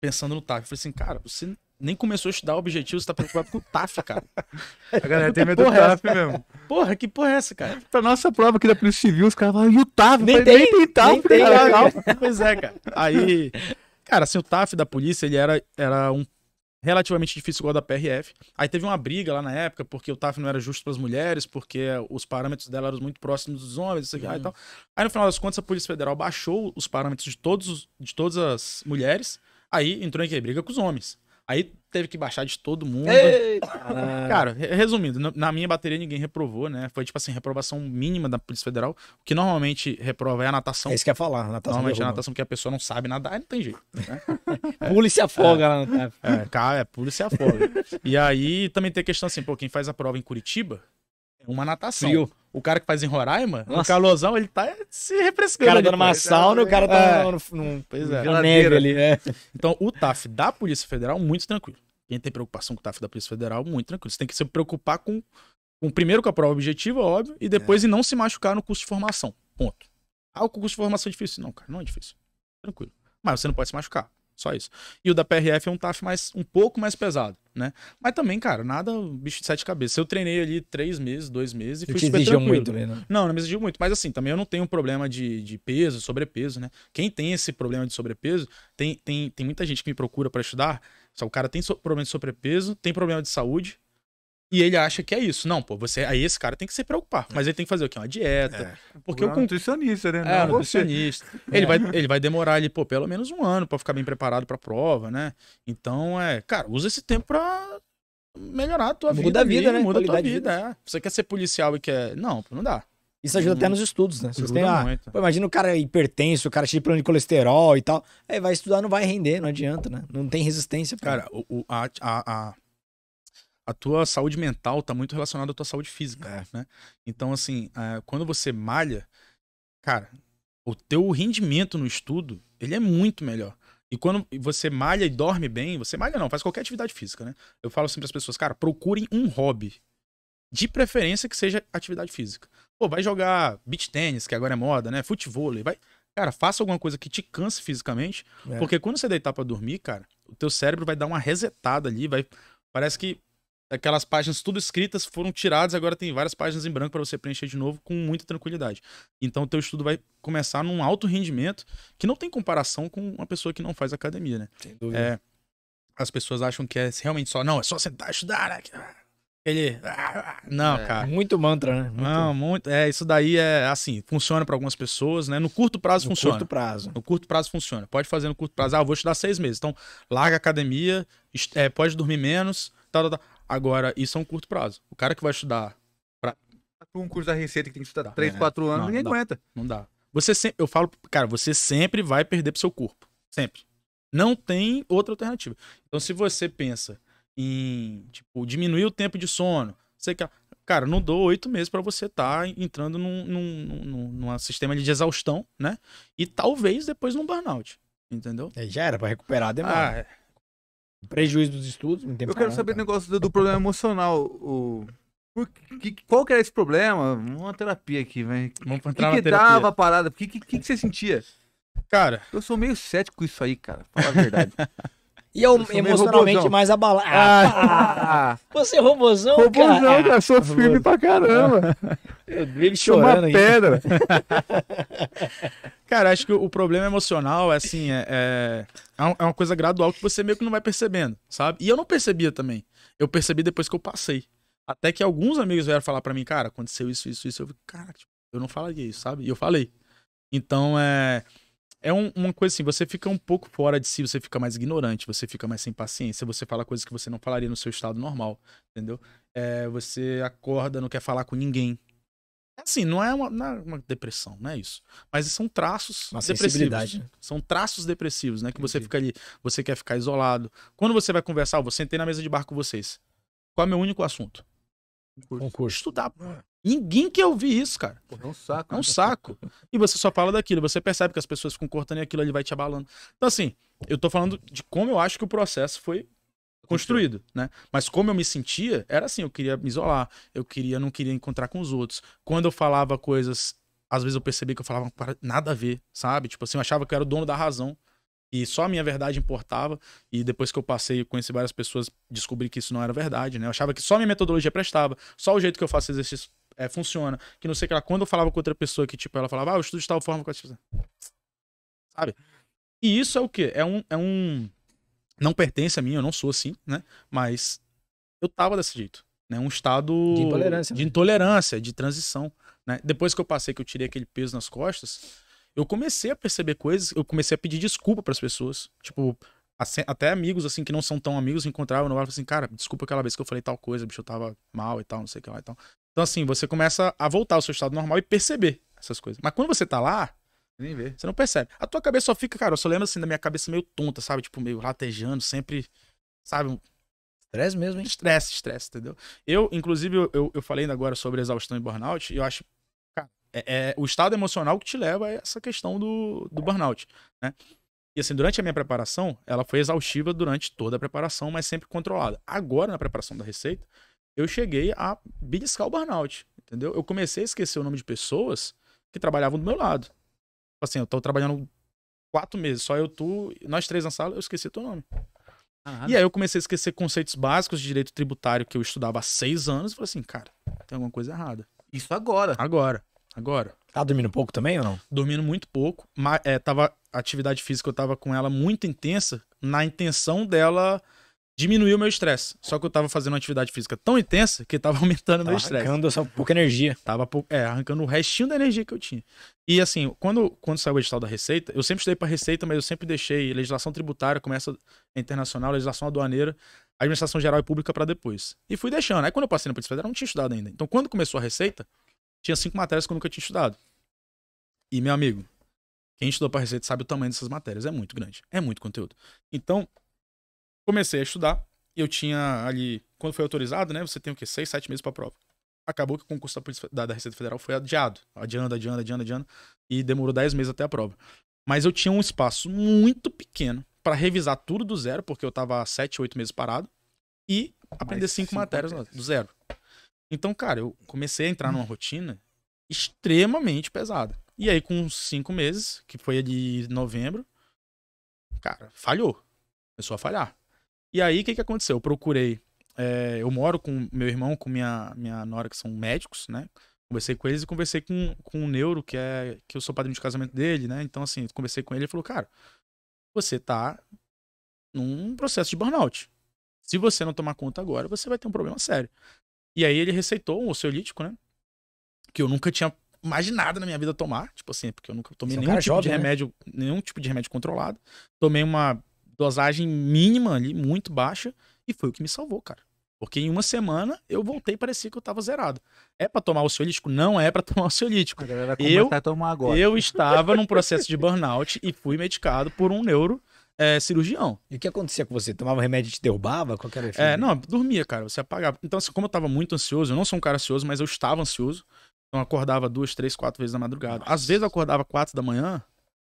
pensando no TAF. Eu falei assim, cara, você nem começou a estudar o objetivo, você tá preocupado com o TAF, cara. A galera tem medo do é TAF é mesmo. Porra, que porra é essa, cara? Pra nossa prova aqui da Polícia Civil, os caras falam, e o TAF? Nem, falei, tem, nem tem TAF, nem tem, cara. Né? Né? Pois é, cara. Aí Cara, assim, o TAF da polícia, ele era, era um relativamente difícil igual da PRF. Aí teve uma briga lá na época, porque o TAF não era justo para as mulheres, porque os parâmetros dela eram muito próximos dos homens, isso aqui uhum. e tal. Aí no final das contas, a Polícia Federal baixou os parâmetros de, todos, de todas as mulheres, aí entrou em briga com os homens. Aí teve que baixar de todo mundo. Eita. Cara, resumindo, na minha bateria ninguém reprovou, né? Foi tipo assim, reprovação mínima da Polícia Federal. O que normalmente reprova é a natação. É isso que ia falar, natação. Normalmente é a natação que a pessoa não sabe nadar, não tem jeito. Né? pula e se afoga é, lá no É, cara, é, pula e se afoga. e aí também tem a questão assim, pô, quem faz a prova em Curitiba é uma natação. Frio. O cara que faz em Roraima, Nossa. o calosão, ele tá se refrescando. O cara dando uma sauna, o cara tá é. no, no, pois é. na neve ali. É. Então, o TAF da Polícia Federal, muito tranquilo. Quem tem preocupação com o TAF da Polícia Federal, muito tranquilo. Você tem que se preocupar com, com primeiro com a prova objetiva, óbvio, e depois é. em não se machucar no curso de formação. Ponto. Ah, o curso de formação é difícil? Não, cara, não é difícil. Tranquilo. Mas você não pode se machucar. Só isso. E o da PRF é um TAF mais, um pouco mais pesado, né? Mas também, cara, nada bicho de sete cabeças. Eu treinei ali três meses, dois meses e fui super tranquilo. muito, né? Não, não me exigiu muito. Mas assim, também eu não tenho problema de, de peso, sobrepeso, né? Quem tem esse problema de sobrepeso, tem, tem, tem muita gente que me procura para estudar. Só o cara tem so problema de sobrepeso, tem problema de saúde, e ele acha que é isso. Não, pô, você. Aí esse cara tem que se preocupar. É. Mas ele tem que fazer o quê? Uma dieta. É, porque o. nutricionista, né? É, Não é nutricionista. Ele, é. vai, ele vai demorar ali, pô, pelo menos um ano para ficar bem preparado pra prova, né? Então, é. Cara, usa esse tempo pra melhorar a tua muda vida. Muda a vida, ali, né? Muda a tua vida. É. Você quer ser policial e quer. Não, não dá. Isso ajuda hum, até nos estudos, né? Você tem lá. Pô, imagina o cara hipertenso, o cara cheio de problema de colesterol e tal. Aí vai estudar, não vai render, não adianta, né? Não tem resistência. Pra... Cara, o, a, a, a, a tua saúde mental está muito relacionada à tua saúde física, é. né? Então, assim, eh, quando você malha, cara, o teu rendimento no estudo, ele é muito melhor. E quando você malha e dorme bem, você malha não, faz qualquer atividade física, né? Eu falo sempre assim as pessoas, cara, procurem um hobby. De preferência que seja atividade física. Pô, vai jogar beach tênis, que agora é moda, né? Futebol, vai. Cara, faça alguma coisa que te canse fisicamente, é. porque quando você deitar para dormir, cara, o teu cérebro vai dar uma resetada ali, vai parece que aquelas páginas tudo escritas foram tiradas, agora tem várias páginas em branco para você preencher de novo com muita tranquilidade. Então o teu estudo vai começar num alto rendimento que não tem comparação com uma pessoa que não faz academia, né? Sem dúvida. É, as pessoas acham que é realmente só, não, é só sentar e estudar, né? Ele. Ah, não, é, cara. Muito mantra, né? Muito... Não, muito. É, isso daí é assim, funciona para algumas pessoas, né? No curto prazo no funciona. No curto prazo. No curto prazo funciona. Pode fazer no curto prazo. Ah, vou estudar seis meses. Então, larga a academia, é, pode dormir menos, tal, tal, tal. Agora, isso é um curto prazo. O cara que vai estudar pra... um curso da Receita que tem que estudar 3, é, 4 anos, não, ninguém não aguenta. não dá. Você sempre, eu falo, cara, você sempre vai perder pro seu corpo. Sempre. Não tem outra alternativa. Então, se você pensa em, tipo, diminuir o tempo de sono, você quer. Cara, não dou oito meses para você estar tá entrando num, num, num, num sistema de exaustão, né? E talvez depois num burnout. Entendeu? Já era para recuperar demais. Ah, é prejuízo dos estudos. Não tem eu quero saber o negócio do, do, problema emocional. O... Que, qual que era esse problema? Uma terapia aqui, velho. Vamos que entrar que na que dava a parada? O que, que, que, que você sentia? Cara. Eu sou meio cético com isso aí, cara. Fala a verdade. E é eu, eu emocionalmente mais abalado. Ah, ah, você é robozão, robozão cara? cara. sou firme pra caramba. Eu ele chorando Uma pedra. cara, acho que o problema emocional é assim, é, é, é, é, uma coisa gradual que você meio que não vai percebendo, sabe? E eu não percebia também. Eu percebi depois que eu passei. Até que alguns amigos vieram falar para mim, cara, aconteceu isso, isso, isso. Eu falei, cara, tipo, eu não falaria isso, sabe? E eu falei. Então, é é um, uma coisa assim, você fica um pouco fora de si, você fica mais ignorante, você fica mais sem paciência, você fala coisas que você não falaria no seu estado normal, entendeu? É, você acorda, não quer falar com ninguém. É assim, não é uma, não é uma depressão, não é isso. Mas são traços uma depressivos. Né? Né? São traços depressivos, né? Que Entendi. você fica ali, você quer ficar isolado. Quando você vai conversar, eu vou sentei na mesa de bar com vocês. Qual é o meu único assunto? Concurso. Estudar, Ninguém quer ouvir isso, cara. é um saco. É um né? saco. E você só fala daquilo. Você percebe que as pessoas ficam cortando e aquilo ali vai te abalando. Então, assim, eu tô falando de como eu acho que o processo foi construído, né? Mas como eu me sentia, era assim, eu queria me isolar, eu queria, não queria encontrar com os outros. Quando eu falava coisas, às vezes eu percebia que eu falava nada a ver, sabe? Tipo assim, eu achava que eu era o dono da razão e só a minha verdade importava. E depois que eu passei e conheci várias pessoas, descobri que isso não era verdade, né? Eu achava que só a minha metodologia prestava, só o jeito que eu faço exercício é, funciona, que não sei o que lá. Quando eu falava com outra pessoa que, tipo, ela falava, ah, eu estudo de tal forma com tipo, as Sabe? E isso é o quê? É um, é um. Não pertence a mim, eu não sou assim, né? Mas eu tava desse jeito. Né? Um estado. De intolerância. De né? intolerância, de transição. Né? Depois que eu passei, que eu tirei aquele peso nas costas, eu comecei a perceber coisas, eu comecei a pedir desculpa para as pessoas. Tipo, até amigos, assim, que não são tão amigos, me encontravam no bar e assim, cara, desculpa aquela vez que eu falei tal coisa, bicho, eu tava mal e tal, não sei o que lá e tal. Então, assim, você começa a voltar ao seu estado normal e perceber essas coisas. Mas quando você tá lá, nem vê. Você não percebe. A tua cabeça só fica, cara, eu só lembro assim da minha cabeça meio tonta, sabe? Tipo, meio latejando, sempre, sabe? Estresse mesmo, hein? Estresse, estresse, entendeu? Eu, inclusive, eu, eu, falei ainda agora sobre exaustão e burnout, e eu acho, cara, é, é, o estado emocional que te leva a essa questão do, do burnout, né? E assim, durante a minha preparação, ela foi exaustiva durante toda a preparação, mas sempre controlada. Agora, na preparação da receita, eu cheguei a beliscar o burnout, entendeu? Eu comecei a esquecer o nome de pessoas que trabalhavam do meu lado. Tipo assim, eu tô trabalhando quatro meses, só eu, tu, nós três na sala, eu esqueci teu nome. Ah, e aí eu comecei a esquecer conceitos básicos de direito tributário que eu estudava há seis anos e falei assim, cara, tem alguma coisa errada. Isso agora. Agora, agora. Tá dormindo pouco também ou não? Dormindo muito pouco, mas é, tava, a atividade física eu tava com ela muito intensa, na intenção dela diminuiu meu estresse. Só que eu tava fazendo uma atividade física tão intensa que tava aumentando tava meu estresse. Arrancando essa pouca energia. Tava é, arrancando o restinho da energia que eu tinha. E assim, quando, quando saiu o edital da Receita, eu sempre estudei para Receita, mas eu sempre deixei legislação tributária, começa internacional, legislação aduaneira, administração geral e pública para depois. E fui deixando. Aí quando eu passei na Polícia Federal, não tinha estudado ainda. Então quando começou a Receita, tinha cinco matérias que eu nunca tinha estudado. E meu amigo, quem estudou para Receita sabe o tamanho dessas matérias. É muito grande. É muito conteúdo. Então, Comecei a estudar. e Eu tinha ali, quando foi autorizado, né? Você tem o quê? Seis, sete meses para prova. Acabou que o concurso da, Polícia, da, Receita Federal foi adiado. Adiando, adiando, adiando, adiando. E demorou dez meses até a prova. Mas eu tinha um espaço muito pequeno para revisar tudo do zero, porque eu tava sete, oito meses parado. E aprender cinco, cinco matérias lá, do zero. Então, cara, eu comecei a entrar numa hum. rotina extremamente pesada. E aí, com cinco meses, que foi de novembro, cara, falhou. Começou a falhar. E aí, o que, que aconteceu? Eu procurei. É, eu moro com meu irmão, com minha, minha nora, que são médicos, né? Conversei com eles e conversei com, com um neuro, que é que eu sou padrinho de casamento dele, né? Então, assim, conversei com ele e falou, cara, você tá num processo de burnout. Se você não tomar conta agora, você vai ter um problema sério. E aí ele receitou um oceolítico, né? Que eu nunca tinha imaginado na minha vida tomar, tipo assim, porque eu nunca tomei nenhum é um tipo jovem, de né? remédio, nenhum tipo de remédio controlado. Tomei uma dosagem mínima ali, muito baixa, e foi o que me salvou, cara. Porque em uma semana eu voltei e parecia que eu tava zerado. É para tomar o ciolítico? Não é para tomar o ciolítico. Eu, eu estava num processo de burnout e fui medicado por um neuro é, cirurgião. E o que acontecia com você? Tomava remédio e te derrubava? Qual era É, não, dormia, cara. Você apagava. Então, assim, como eu tava muito ansioso, eu não sou um cara ansioso, mas eu estava ansioso. Então, eu acordava duas, três, quatro vezes na madrugada. Nossa. Às vezes eu acordava quatro da manhã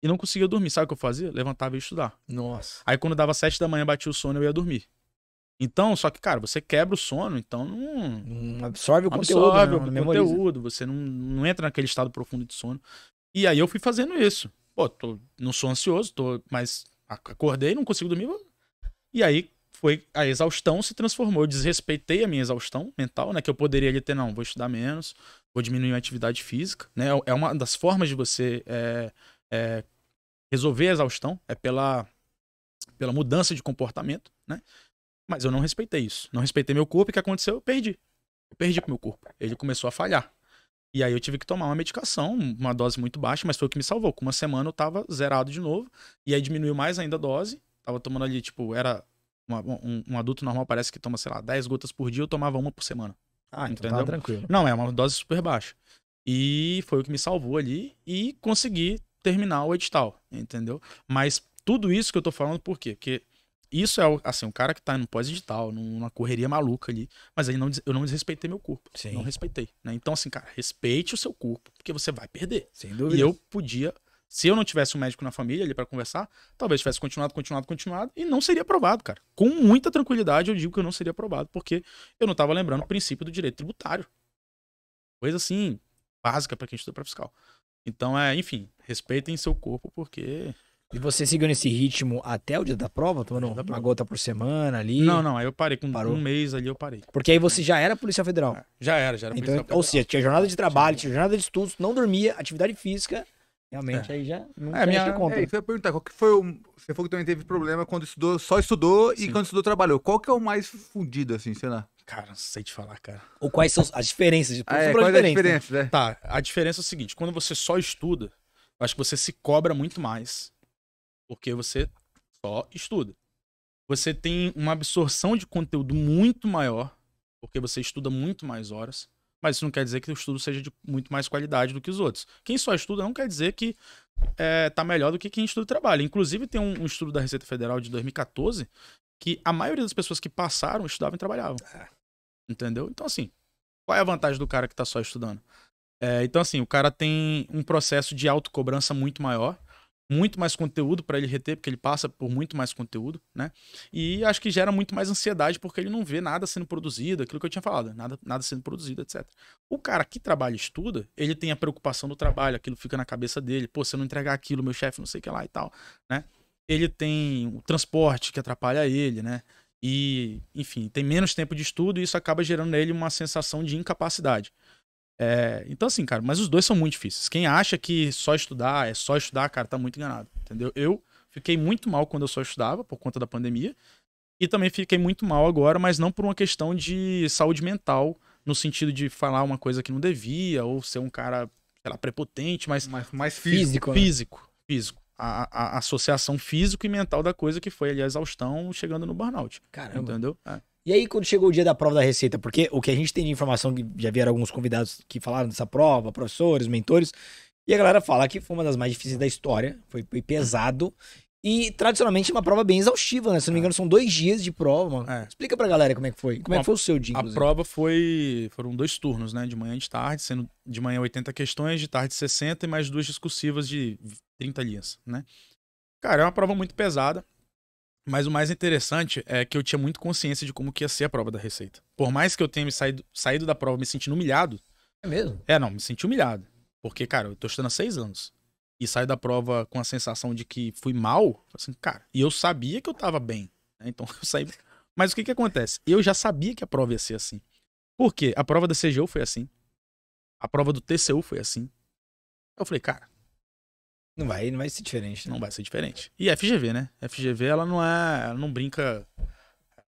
e não conseguia dormir. Sabe o que eu fazia? Levantava e ia estudar. Nossa. Aí quando dava sete da manhã, batia o sono, eu ia dormir. Então, só que, cara, você quebra o sono, então não. não absorve o conteúdo. Absorve né? o conteúdo, você não, não entra naquele estado profundo de sono. E aí eu fui fazendo isso. Pô, tô, não sou ansioso, tô, mas acordei, não consigo dormir. E aí foi a exaustão se transformou. Eu desrespeitei a minha exaustão mental, né? Que eu poderia ali ter, não, vou estudar menos, vou diminuir a atividade física, né? É uma das formas de você. É, é, resolver a exaustão, é pela, pela mudança de comportamento, né? Mas eu não respeitei isso. Não respeitei meu corpo e o que aconteceu? Eu perdi. Eu perdi com meu corpo. Ele começou a falhar. E aí eu tive que tomar uma medicação, uma dose muito baixa, mas foi o que me salvou. Com uma semana eu tava zerado de novo. E aí diminuiu mais ainda a dose. Tava tomando ali, tipo, era. Uma, um, um, adulto normal parece que toma, sei lá, 10 gotas por dia, eu tomava uma por semana. Ah, então entendeu? tá tranquilo. Não, é uma dose super baixa. E foi o que me salvou ali e consegui terminar o edital, entendeu? Mas tudo isso que eu tô falando, por quê? Porque isso é, assim, um cara que tá no pós-edital, numa correria maluca ali, mas aí não, eu não desrespeitei meu corpo. Sim. Não respeitei, né? Então, assim, cara, respeite o seu corpo, porque você vai perder. Sem dúvida. E eu podia se eu não tivesse um médico na família ali para conversar, talvez tivesse continuado, continuado, continuado e não seria aprovado, cara. Com muita tranquilidade eu digo que eu não seria aprovado, porque eu não estava lembrando o princípio do direito tributário. Coisa assim, básica para quem estuda para fiscal. Então, é, enfim, respeitem seu corpo porque. E você seguiu nesse ritmo até o dia da prova, tomando da prova. uma gota por semana ali? Não, não, aí eu parei. Com Parou. um mês ali eu parei. Porque aí você já era policial federal. É, já era, já era então, policial federal. Ou seja, tinha jornada de trabalho, tinha jornada de estudos, não dormia, atividade física. Realmente, é. aí já não é, minha, conta. É, eu ia perguntar, qual que foi o... Você falou que também teve problema quando estudou, só estudou Sim. e quando estudou trabalhou. Qual que é o mais fundido assim, sei lá? Cara, não sei te falar, cara. Ou quais são as diferenças? Ah, é, quais diferença, né? é diferença, né? né? Tá, a diferença é o seguinte: quando você só estuda, acho que você se cobra muito mais. Porque você só estuda. Você tem uma absorção de conteúdo muito maior, porque você estuda muito mais horas. Mas isso não quer dizer que o estudo seja de muito mais qualidade do que os outros. Quem só estuda não quer dizer que é, tá melhor do que quem estuda e trabalha. Inclusive, tem um, um estudo da Receita Federal de 2014 que a maioria das pessoas que passaram estudavam e trabalhavam. É. Entendeu? Então, assim, qual é a vantagem do cara que tá só estudando? É, então, assim, o cara tem um processo de autocobrança muito maior, muito mais conteúdo para ele reter, porque ele passa por muito mais conteúdo, né? E acho que gera muito mais ansiedade, porque ele não vê nada sendo produzido, aquilo que eu tinha falado, nada, nada sendo produzido, etc. O cara que trabalha e estuda, ele tem a preocupação do trabalho, aquilo fica na cabeça dele, pô, se eu não entregar aquilo, meu chefe não sei o que lá e tal, né? Ele tem o transporte que atrapalha ele, né? e, enfim, tem menos tempo de estudo e isso acaba gerando nele uma sensação de incapacidade. É, então, assim, cara, mas os dois são muito difíceis. Quem acha que só estudar é só estudar, cara, tá muito enganado, entendeu? Eu fiquei muito mal quando eu só estudava, por conta da pandemia, e também fiquei muito mal agora, mas não por uma questão de saúde mental, no sentido de falar uma coisa que não devia, ou ser um cara, sei lá, prepotente, mas. Mais, mais físico. Físico, né? físico, físico a, a, associação físico e mental da coisa, que foi ali a exaustão chegando no burnout. Caramba. Entendeu? É. E aí, quando chegou o dia da prova da Receita, porque o que a gente tem de informação, que já vieram alguns convidados que falaram dessa prova, professores, mentores, e a galera fala que foi uma das mais difíceis da história, foi, foi pesado. E tradicionalmente é uma prova bem exaustiva, né? Se não me é. engano, são dois dias de prova, mano. É. Explica pra galera como é que foi. Como a, é que foi o seu dia? A prova foi. Foram dois turnos, né? De manhã e de tarde, sendo de manhã 80 questões, de tarde 60 e mais duas discursivas de 30 linhas, né? Cara, é uma prova muito pesada. Mas o mais interessante é que eu tinha muito consciência de como que ia ser a prova da Receita. Por mais que eu tenha me saído, saído da prova me sentindo humilhado. É mesmo? É, não, me senti humilhado. Porque, cara, eu tô estudando há seis anos e saio da prova com a sensação de que fui mal, assim, cara, e eu sabia que eu tava bem. Né? Então eu saí. Mas o que que acontece? Eu já sabia que a prova ia ser assim. Por quê? A prova da CGU foi assim. A prova do TCU foi assim. Eu falei, cara. Não vai, não vai ser diferente. Né? Não vai ser diferente. E FGV, né? FGV, ela não é. Ela não brinca.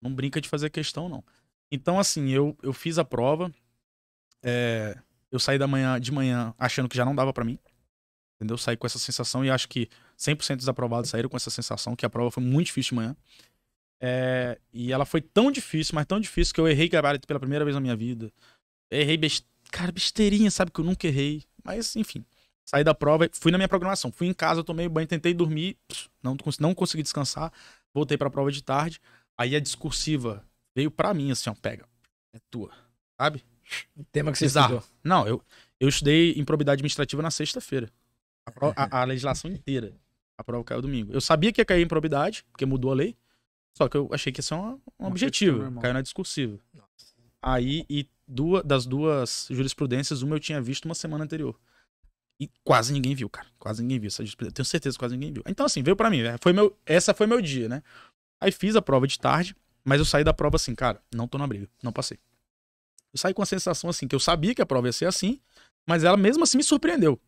Não brinca de fazer questão, não. Então, assim, eu, eu fiz a prova. É, eu saí da manhã, de manhã achando que já não dava para mim entendeu? Saí com essa sensação e acho que 100% dos aprovados saíram com essa sensação, que a prova foi muito difícil de manhã. É, e ela foi tão difícil, mas tão difícil que eu errei gabarito pela primeira vez na minha vida. Errei, best... cara, besteirinha, sabe que eu nunca errei. Mas, enfim, saí da prova, fui na minha programação. Fui em casa, tomei banho, tentei dormir, não, não consegui descansar. Voltei pra prova de tarde. Aí a discursiva veio pra mim, assim, ó, pega, é tua, sabe? O tema que você Bizarro. estudou. Não, eu, eu estudei improbidade administrativa na sexta-feira. A, a, a legislação inteira. A prova caiu domingo. Eu sabia que ia cair em probidade, porque mudou a lei. Só que eu achei que isso é uma, uma, objetivo. Caiu na discursiva. Nossa. Aí, e duas, das duas jurisprudências, uma eu tinha visto uma semana anterior. E quase ninguém viu, cara. Quase ninguém viu essa jurisprudência. Tenho certeza que quase ninguém viu. Então, assim, veio para mim. Né? Foi meu, essa foi meu dia, né? Aí fiz a prova de tarde, mas eu saí da prova assim, cara, não tô na briga, não passei. Eu saí com a sensação assim, que eu sabia que a prova ia ser assim, mas ela mesmo assim me surpreendeu.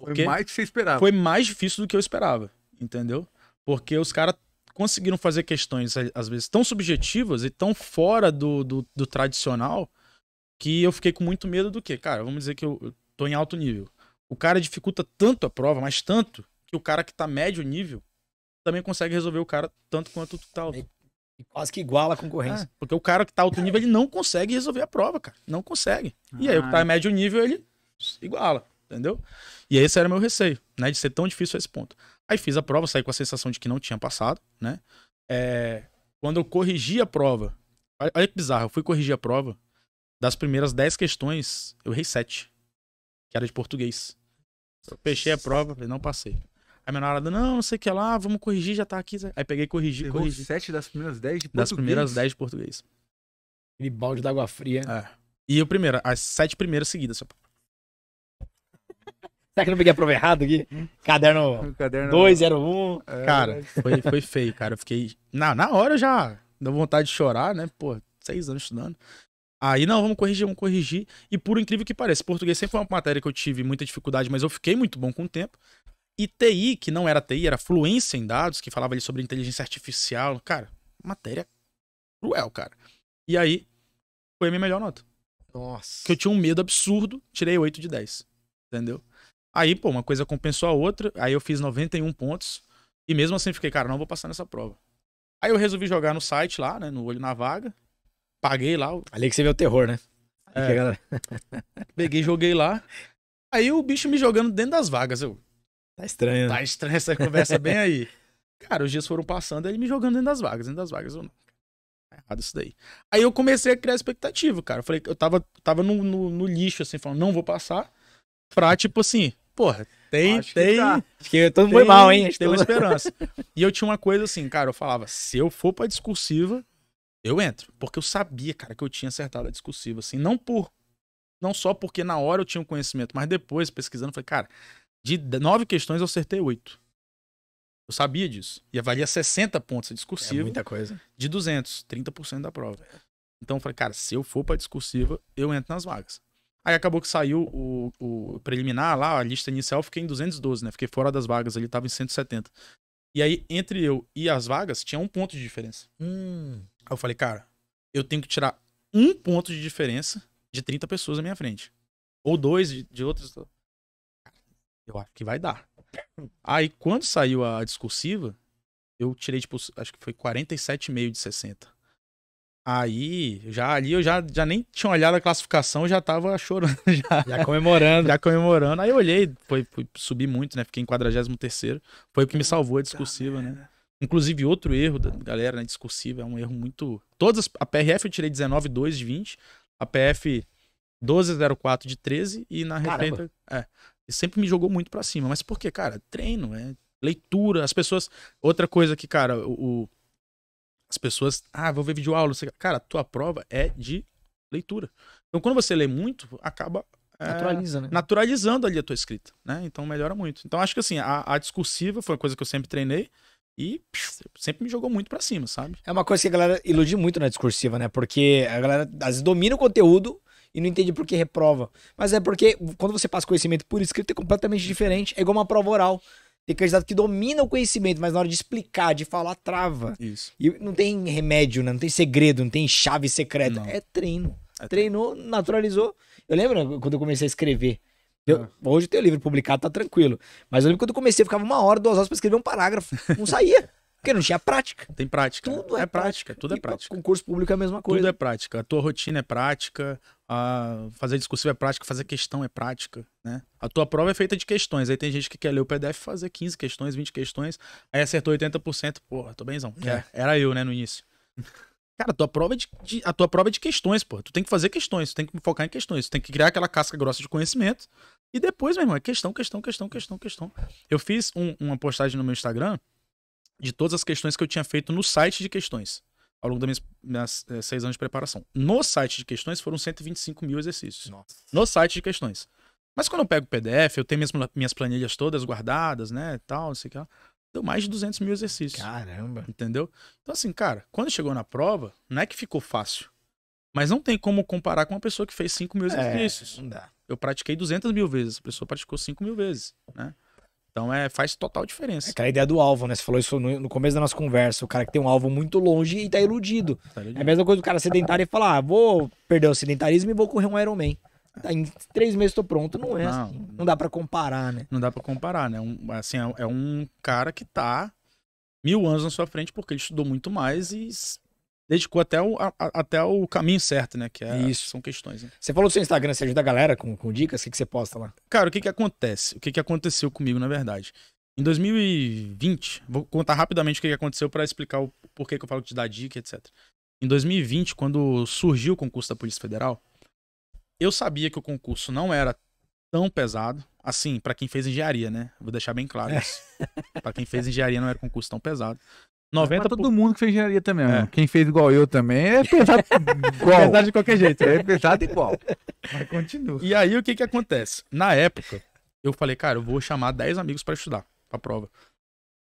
Porque foi mais do que você esperava. Foi mais difícil do que eu esperava, entendeu? Porque os caras conseguiram fazer questões, às vezes, tão subjetivas e tão fora do, do, do, tradicional que eu fiquei com muito medo do que, cara, vamos dizer que eu, eu tô em alto nível. O cara dificulta tanto a prova, mas tanto, que o cara que tá médio nível também consegue resolver o cara tanto quanto tu tá alto. Quase que iguala a concorrência. É, porque o cara que tá alto nível, ele não consegue resolver a prova, cara. Não consegue. E aí, o que tá ah. médio nível, ele iguala entendeu? E esse era meu receio, né, de ser tão difícil esse ponto. Aí fiz a prova, saí com a sensação de que não tinha passado, né? É, quando eu corrigi a prova, olha que bizarro, eu fui corrigir a prova, das primeiras 10 questões, eu errei 7, que era de português. Eu fechei a prova, falei, não passei. Aí minha namorada, não, não sei o que lá, vamos corrigir, já tá aqui. Aí peguei e corrigi, Errou corrigi. sete das primeiras dez de português? Das primeiras dez de português. Aquele balde d'água fria. É. E o primeiro, as sete primeiras seguidas. Será que eu não peguei a prova errada aqui? Hum? Caderno, caderno 201. É, cara, foi, foi feio, cara. Eu fiquei. Na, na hora já deu vontade de chorar, né? Pô, seis anos estudando. Aí, não, vamos corrigir, vamos corrigir. E por incrível que pareça, português sempre foi uma matéria que eu tive muita dificuldade, mas eu fiquei muito bom com o tempo. E TI, que não era TI, era fluência em dados, que falava ali sobre inteligência artificial. Cara, matéria cruel, cara. E aí, foi a minha melhor nota. Nossa. Que eu tinha um medo absurdo, tirei 8 de 10. Entendeu? Aí, pô, uma coisa compensou a outra. Aí eu fiz 91 pontos. E mesmo assim fiquei, cara, não vou passar nessa prova. Aí eu resolvi jogar no site lá, né? No olho na vaga. Paguei lá. Ali que você vê o terror, né? É, galera... peguei, joguei lá. Aí o bicho me jogando dentro das vagas. Eu... Tá estranho. Né? Tá estranho essa conversa bem aí. Cara, os dias foram passando, ele me jogando dentro das vagas, dentro das vagas. Eu não. Tá errado isso daí. Aí eu comecei a criar expectativa, cara. Eu falei, eu tava, tava no, no, no lixo, assim, falando, não vou passar pra, tipo assim, porra, tem, Acho tem. Que tá. Acho que todo mundo foi mal, hein? Acho tem uma esperança. e eu tinha uma coisa assim, cara, eu falava, se eu for pra discursiva, eu entro. Porque eu sabia, cara, que eu tinha acertado a discursiva, assim, não por. Não só porque na hora eu tinha o um conhecimento, mas depois, pesquisando, falei, cara, de nove questões eu acertei oito. Eu sabia disso. E avalia 60 pontos a discursiva. É muita coisa. De 200, 30% da prova. Então eu falei, cara, se eu for pra discursiva, eu entro nas vagas. Aí acabou que saiu o, o preliminar lá, a lista inicial, fiquei em 212, né? Fiquei fora das vagas, ali, tava em 170. E aí, entre eu e as vagas, tinha um ponto de diferença. Hum. Aí eu falei, cara, eu tenho que tirar um ponto de diferença de 30 pessoas na minha frente. Ou dois de, de outras. Eu acho que vai dar. Aí, quando saiu a discursiva, eu tirei, tipo, acho que foi 47,5 de 60. Aí, já ali eu já, já nem tinha olhado a classificação, eu já tava chorando. Já, já comemorando. já comemorando. Aí eu olhei, foi, foi, subi muito, né? Fiquei em 43 Foi o que me salvou a discursiva, né? Inclusive, outro erro da galera, né? Discursiva é um erro muito. Todas. A PRF eu tirei 19,2 de 20. A PF 12,04 de 13. E na repente. É. Sempre me jogou muito pra cima. Mas por quê, cara? Treino, é leitura. As pessoas. Outra coisa que, cara, o as pessoas, ah, vou ver vídeo aula. Cara, a tua prova é de leitura. Então, quando você lê muito, acaba é, Naturaliza, né? naturalizando ali a tua escrita, né? Então melhora muito. Então acho que assim, a, a discursiva foi uma coisa que eu sempre treinei e sempre me jogou muito para cima, sabe? É uma coisa que a galera ilude muito na discursiva, né? Porque a galera às vezes domina o conteúdo e não entende por que reprova. Mas é porque quando você passa conhecimento por escrita é completamente diferente, é igual uma prova oral. Tem candidato que domina o conhecimento, mas na hora de explicar, de falar, trava. Isso. E não tem remédio, né? não tem segredo, não tem chave secreta. Não. É treino. É Treinou, naturalizou. Eu lembro né, quando eu comecei a escrever. Eu, ah. hoje eu tenho livro publicado, tá tranquilo. Mas eu lembro quando eu comecei, eu ficava uma hora, duas horas pra escrever um parágrafo. Não saía. Porque não tinha prática. Tem prática. Tudo é, é prática. prática. Tudo é e prática. Concurso público é a mesma coisa. Tudo é prática. A tua rotina é prática, a fazer discursivo é prática, fazer questão é prática, né? A tua prova é feita de questões. Aí tem gente que quer ler o PDF e fazer 15 questões, 20 questões. Aí acertou 80%. Porra, tô bemzão. É. é. Era eu, né, no início. Cara, a tua, prova é de, de, a tua prova é de questões, pô. Tu tem que fazer questões, tu tem que focar em questões. Tu tem que criar aquela casca grossa de conhecimento. E depois, meu irmão, é questão, questão, questão, questão, questão. Eu fiz um, uma postagem no meu Instagram de todas as questões que eu tinha feito no site de questões ao longo das minhas, minhas eh, é, seis anos de preparação. No site de questões foram 125 mil exercícios. Nossa. No site de questões. Mas quando eu pego o PDF, eu tenho mesmo minhas planilhas todas guardadas, né, tal, não sei o que lá. Deu mais de 200 mil exercícios. Caramba. Entendeu? Então, assim, cara, quando chegou na prova, não é que ficou fácil. Mas não tem como comparar com uma pessoa que fez 5 mil é, exercícios. É, não dá. Eu pratiquei 200 mil vezes, a pessoa praticou 5 mil vezes, né? Então é, faz total diferença. É aquela ideia do alvo, né? Você falou isso no, no, começo da nossa conversa. O cara que tem um alvo muito longe e tá iludido. Ah, tá é a mesma coisa do cara sedentário e falar: ah, vou perder o sedentarismo e vou correr um Ironman. Tá, em três meses tô pronto. Não é. Não, assim. não dá para comparar, né? Não dá para comparar, né? Um, assim, é, é um cara que tá mil anos na sua frente porque ele estudou muito mais e dedicou até o, a, até o caminho certo, né? Que é, Isso. são questões. Né? Você falou do seu Instagram, você ajuda a galera com, com dicas? O que, que você posta lá? Cara, o que, que acontece? O que, que aconteceu comigo, na verdade? Em 2020, vou contar rapidamente o que, que aconteceu para explicar o porquê que eu falo de dar dica, etc. Em 2020, quando surgiu o concurso da Polícia Federal, eu sabia que o concurso não era tão pesado, assim, para quem fez engenharia, né? Vou deixar bem claro é. isso. para quem fez engenharia não era concurso tão pesado. 90 todo mundo que fez engenharia também. É. Né? Quem fez igual eu também é pesado igual. pesado de qualquer jeito. Né? É pesado igual. Mas continua. E aí o que que acontece? Na época, eu falei, cara, eu vou chamar 10 amigos para estudar, pra prova.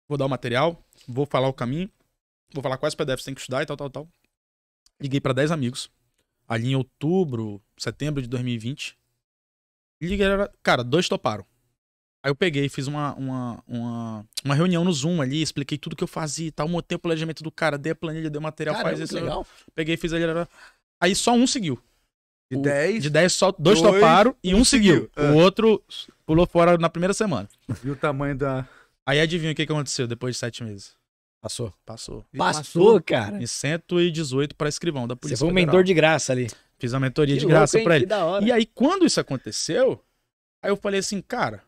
Vou dar o material, vou falar o caminho, vou falar quais PDFs tem que estudar e tal, tal, tal. Liguei para 10 amigos. Ali em outubro, setembro de 2020. Liguei, cara, dois toparam. Aí eu peguei, fiz uma, uma, uma, uma, reunião no Zoom ali, expliquei tudo que eu fazia e tal, montei o planejamento do cara, dei a planilha, dei o material, faz isso. Legal. Peguei, fiz ali. Aí só um seguiu. De 10? De 10, só dois, dois toparam e um, seguiu. seguiu. O ah. outro pulou fora na primeira semana. viu o tamanho da. Aí adivinha o que, que aconteceu depois de sete meses? Passou. Passou. Passou, cara. Em 118 para escrivão da Polícia Você foi um mentor de graça ali. Fiz a mentoria que de louco, graça para ele. E aí, quando isso aconteceu, aí eu falei assim, cara,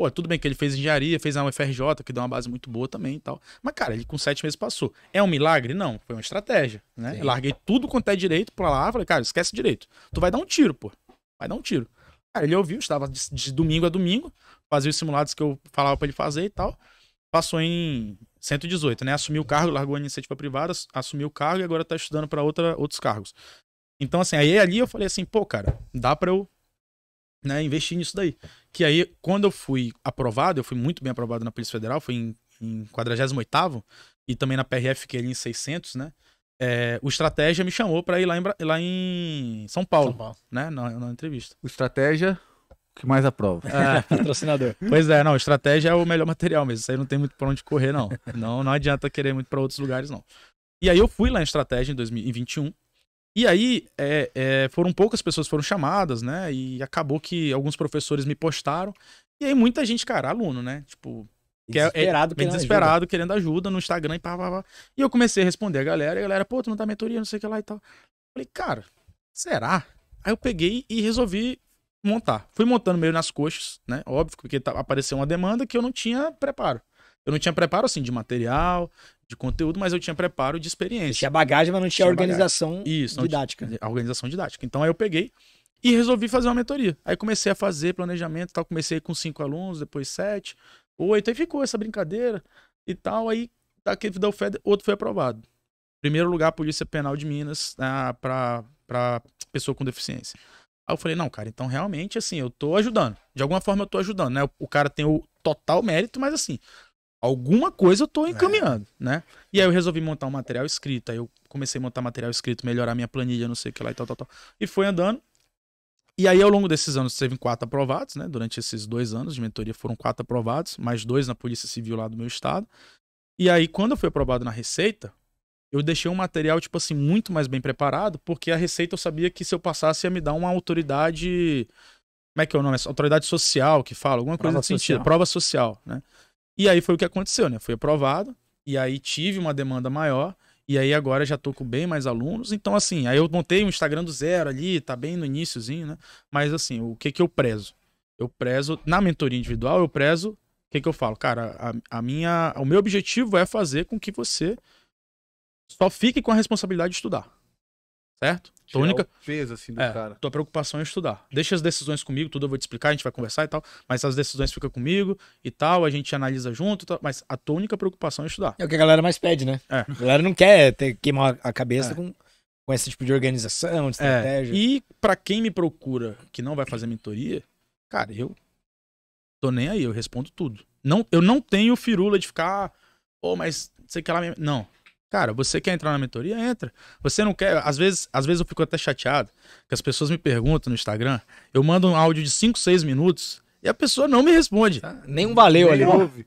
Pô, tudo bem que ele fez engenharia, fez a UFRJ, que deu uma base muito boa também e tal. Mas, cara, ele com sete meses passou. É um milagre? Não, foi uma estratégia, né? Eu larguei tudo quanto é direito pra lá, falei, cara, esquece direito. Tu vai dar um tiro, pô. Vai dar um tiro. Cara, ele ouviu, estava de, de domingo a domingo, fazia os simulados que eu falava para ele fazer e tal. Passou em 118, né? Assumiu o cargo, largou a iniciativa privada, assumiu o cargo e agora tá estudando para outros cargos. Então, assim, aí ali eu falei assim, pô, cara, dá pra eu né, investir nisso daí. Que aí, quando eu fui aprovado, eu fui muito bem aprovado na Polícia Federal, fui em, em 48 e também na PRF, que é ali em 600, né? É, o Estratégia me chamou para ir lá em, lá em São Paulo, São Paulo. né? Na, na, entrevista. O Estratégia, que mais aprova. É, patrocinador. Pois é, não, Estratégia é o melhor material mesmo. Isso aí não tem muito para onde correr, não. Não, não adianta querer muito para outros lugares, não. E aí eu fui lá em Estratégia em 2021 e aí é, é, foram poucas pessoas foram chamadas, né? E acabou que alguns professores me postaram. E aí muita gente, cara, aluno, né? Tipo, desesperado, é, é, desesperado ajuda. querendo ajuda no Instagram e pá, pá, pá. E eu comecei a responder a galera. E a galera, pô, tu não dá tá mentoria, não sei o que lá e tal. Falei, cara, será? Aí eu peguei e resolvi montar. Fui montando meio nas coxas, né? Óbvio, porque tá, apareceu uma demanda que eu não tinha preparo. Eu não tinha preparo, assim, de material, de conteúdo, mas eu tinha preparo de experiência. tinha bagagem, mas não tinha, tinha organização bagagem. Isso, didática. Tinha, organização didática. Então aí eu peguei e resolvi fazer uma mentoria. Aí comecei a fazer planejamento tal. Comecei com cinco alunos, depois sete, oito. Aí ficou essa brincadeira e tal. Aí daquele da UFED, outro foi aprovado. Primeiro lugar, Polícia Penal de Minas ah, né, para pessoa com deficiência. Aí eu falei, não, cara, então realmente, assim, eu tô ajudando. De alguma forma eu tô ajudando, né? O, o cara tem o total mérito, mas assim, alguma coisa eu tô é. encaminhando, é. né? E aí eu resolvi montar um material escrito. Aí eu comecei a montar material escrito, melhorar minha planilha, não sei o que lá e tal, tal, tal. E foi andando. E aí, ao longo desses anos, teve quatro aprovados, né? Durante esses dois anos de mentoria foram quatro aprovados, mais dois na Polícia Civil lá do meu estado. E aí, quando eu fui aprovado na Receita, eu deixei um material, tipo assim, muito mais bem preparado, porque a Receita eu sabia que se eu passasse ia me dar uma autoridade. Como é que é o nome? Autoridade social que fala, alguma coisa Prova nesse social. sentido. Prova social, né? E aí foi o que aconteceu, né? Foi aprovado, e aí tive uma demanda maior, e aí agora já tô com bem mais alunos. Então, assim, aí eu montei um Instagram do zero ali, tá bem no iníciozinho, né? Mas assim, o que que eu prezo? Eu prezo, na mentoria individual, eu prezo. O que, que eu falo? Cara, a, a minha, o meu objetivo é fazer com que você só fique com a responsabilidade de estudar certo? Tua única. peso, assim, do é, cara. Tua preocupação é estudar. Deixa as decisões comigo, tudo eu vou te explicar, a gente vai conversar e tal. Mas as decisões ficam comigo e tal, a gente analisa junto, tal, mas a tua única preocupação é estudar. É o que a galera mais pede, né? É. A galera não quer ter, queimar a cabeça é. com, com esse tipo de organização, de é. estratégia. E para quem me procura que não vai fazer mentoria, cara, eu tô nem aí, eu respondo tudo. Não, eu não tenho firula de ficar, pô, oh, mas sei que ela. Me... Não, Cara, você quer entrar na mentoria? Entra. Você não quer. Às vezes, às vezes eu fico até chateado, que as pessoas me perguntam no Instagram. Eu mando um áudio de 5, 6 minutos e a pessoa não me responde. Tá? Nem um valeu ali. Ouve.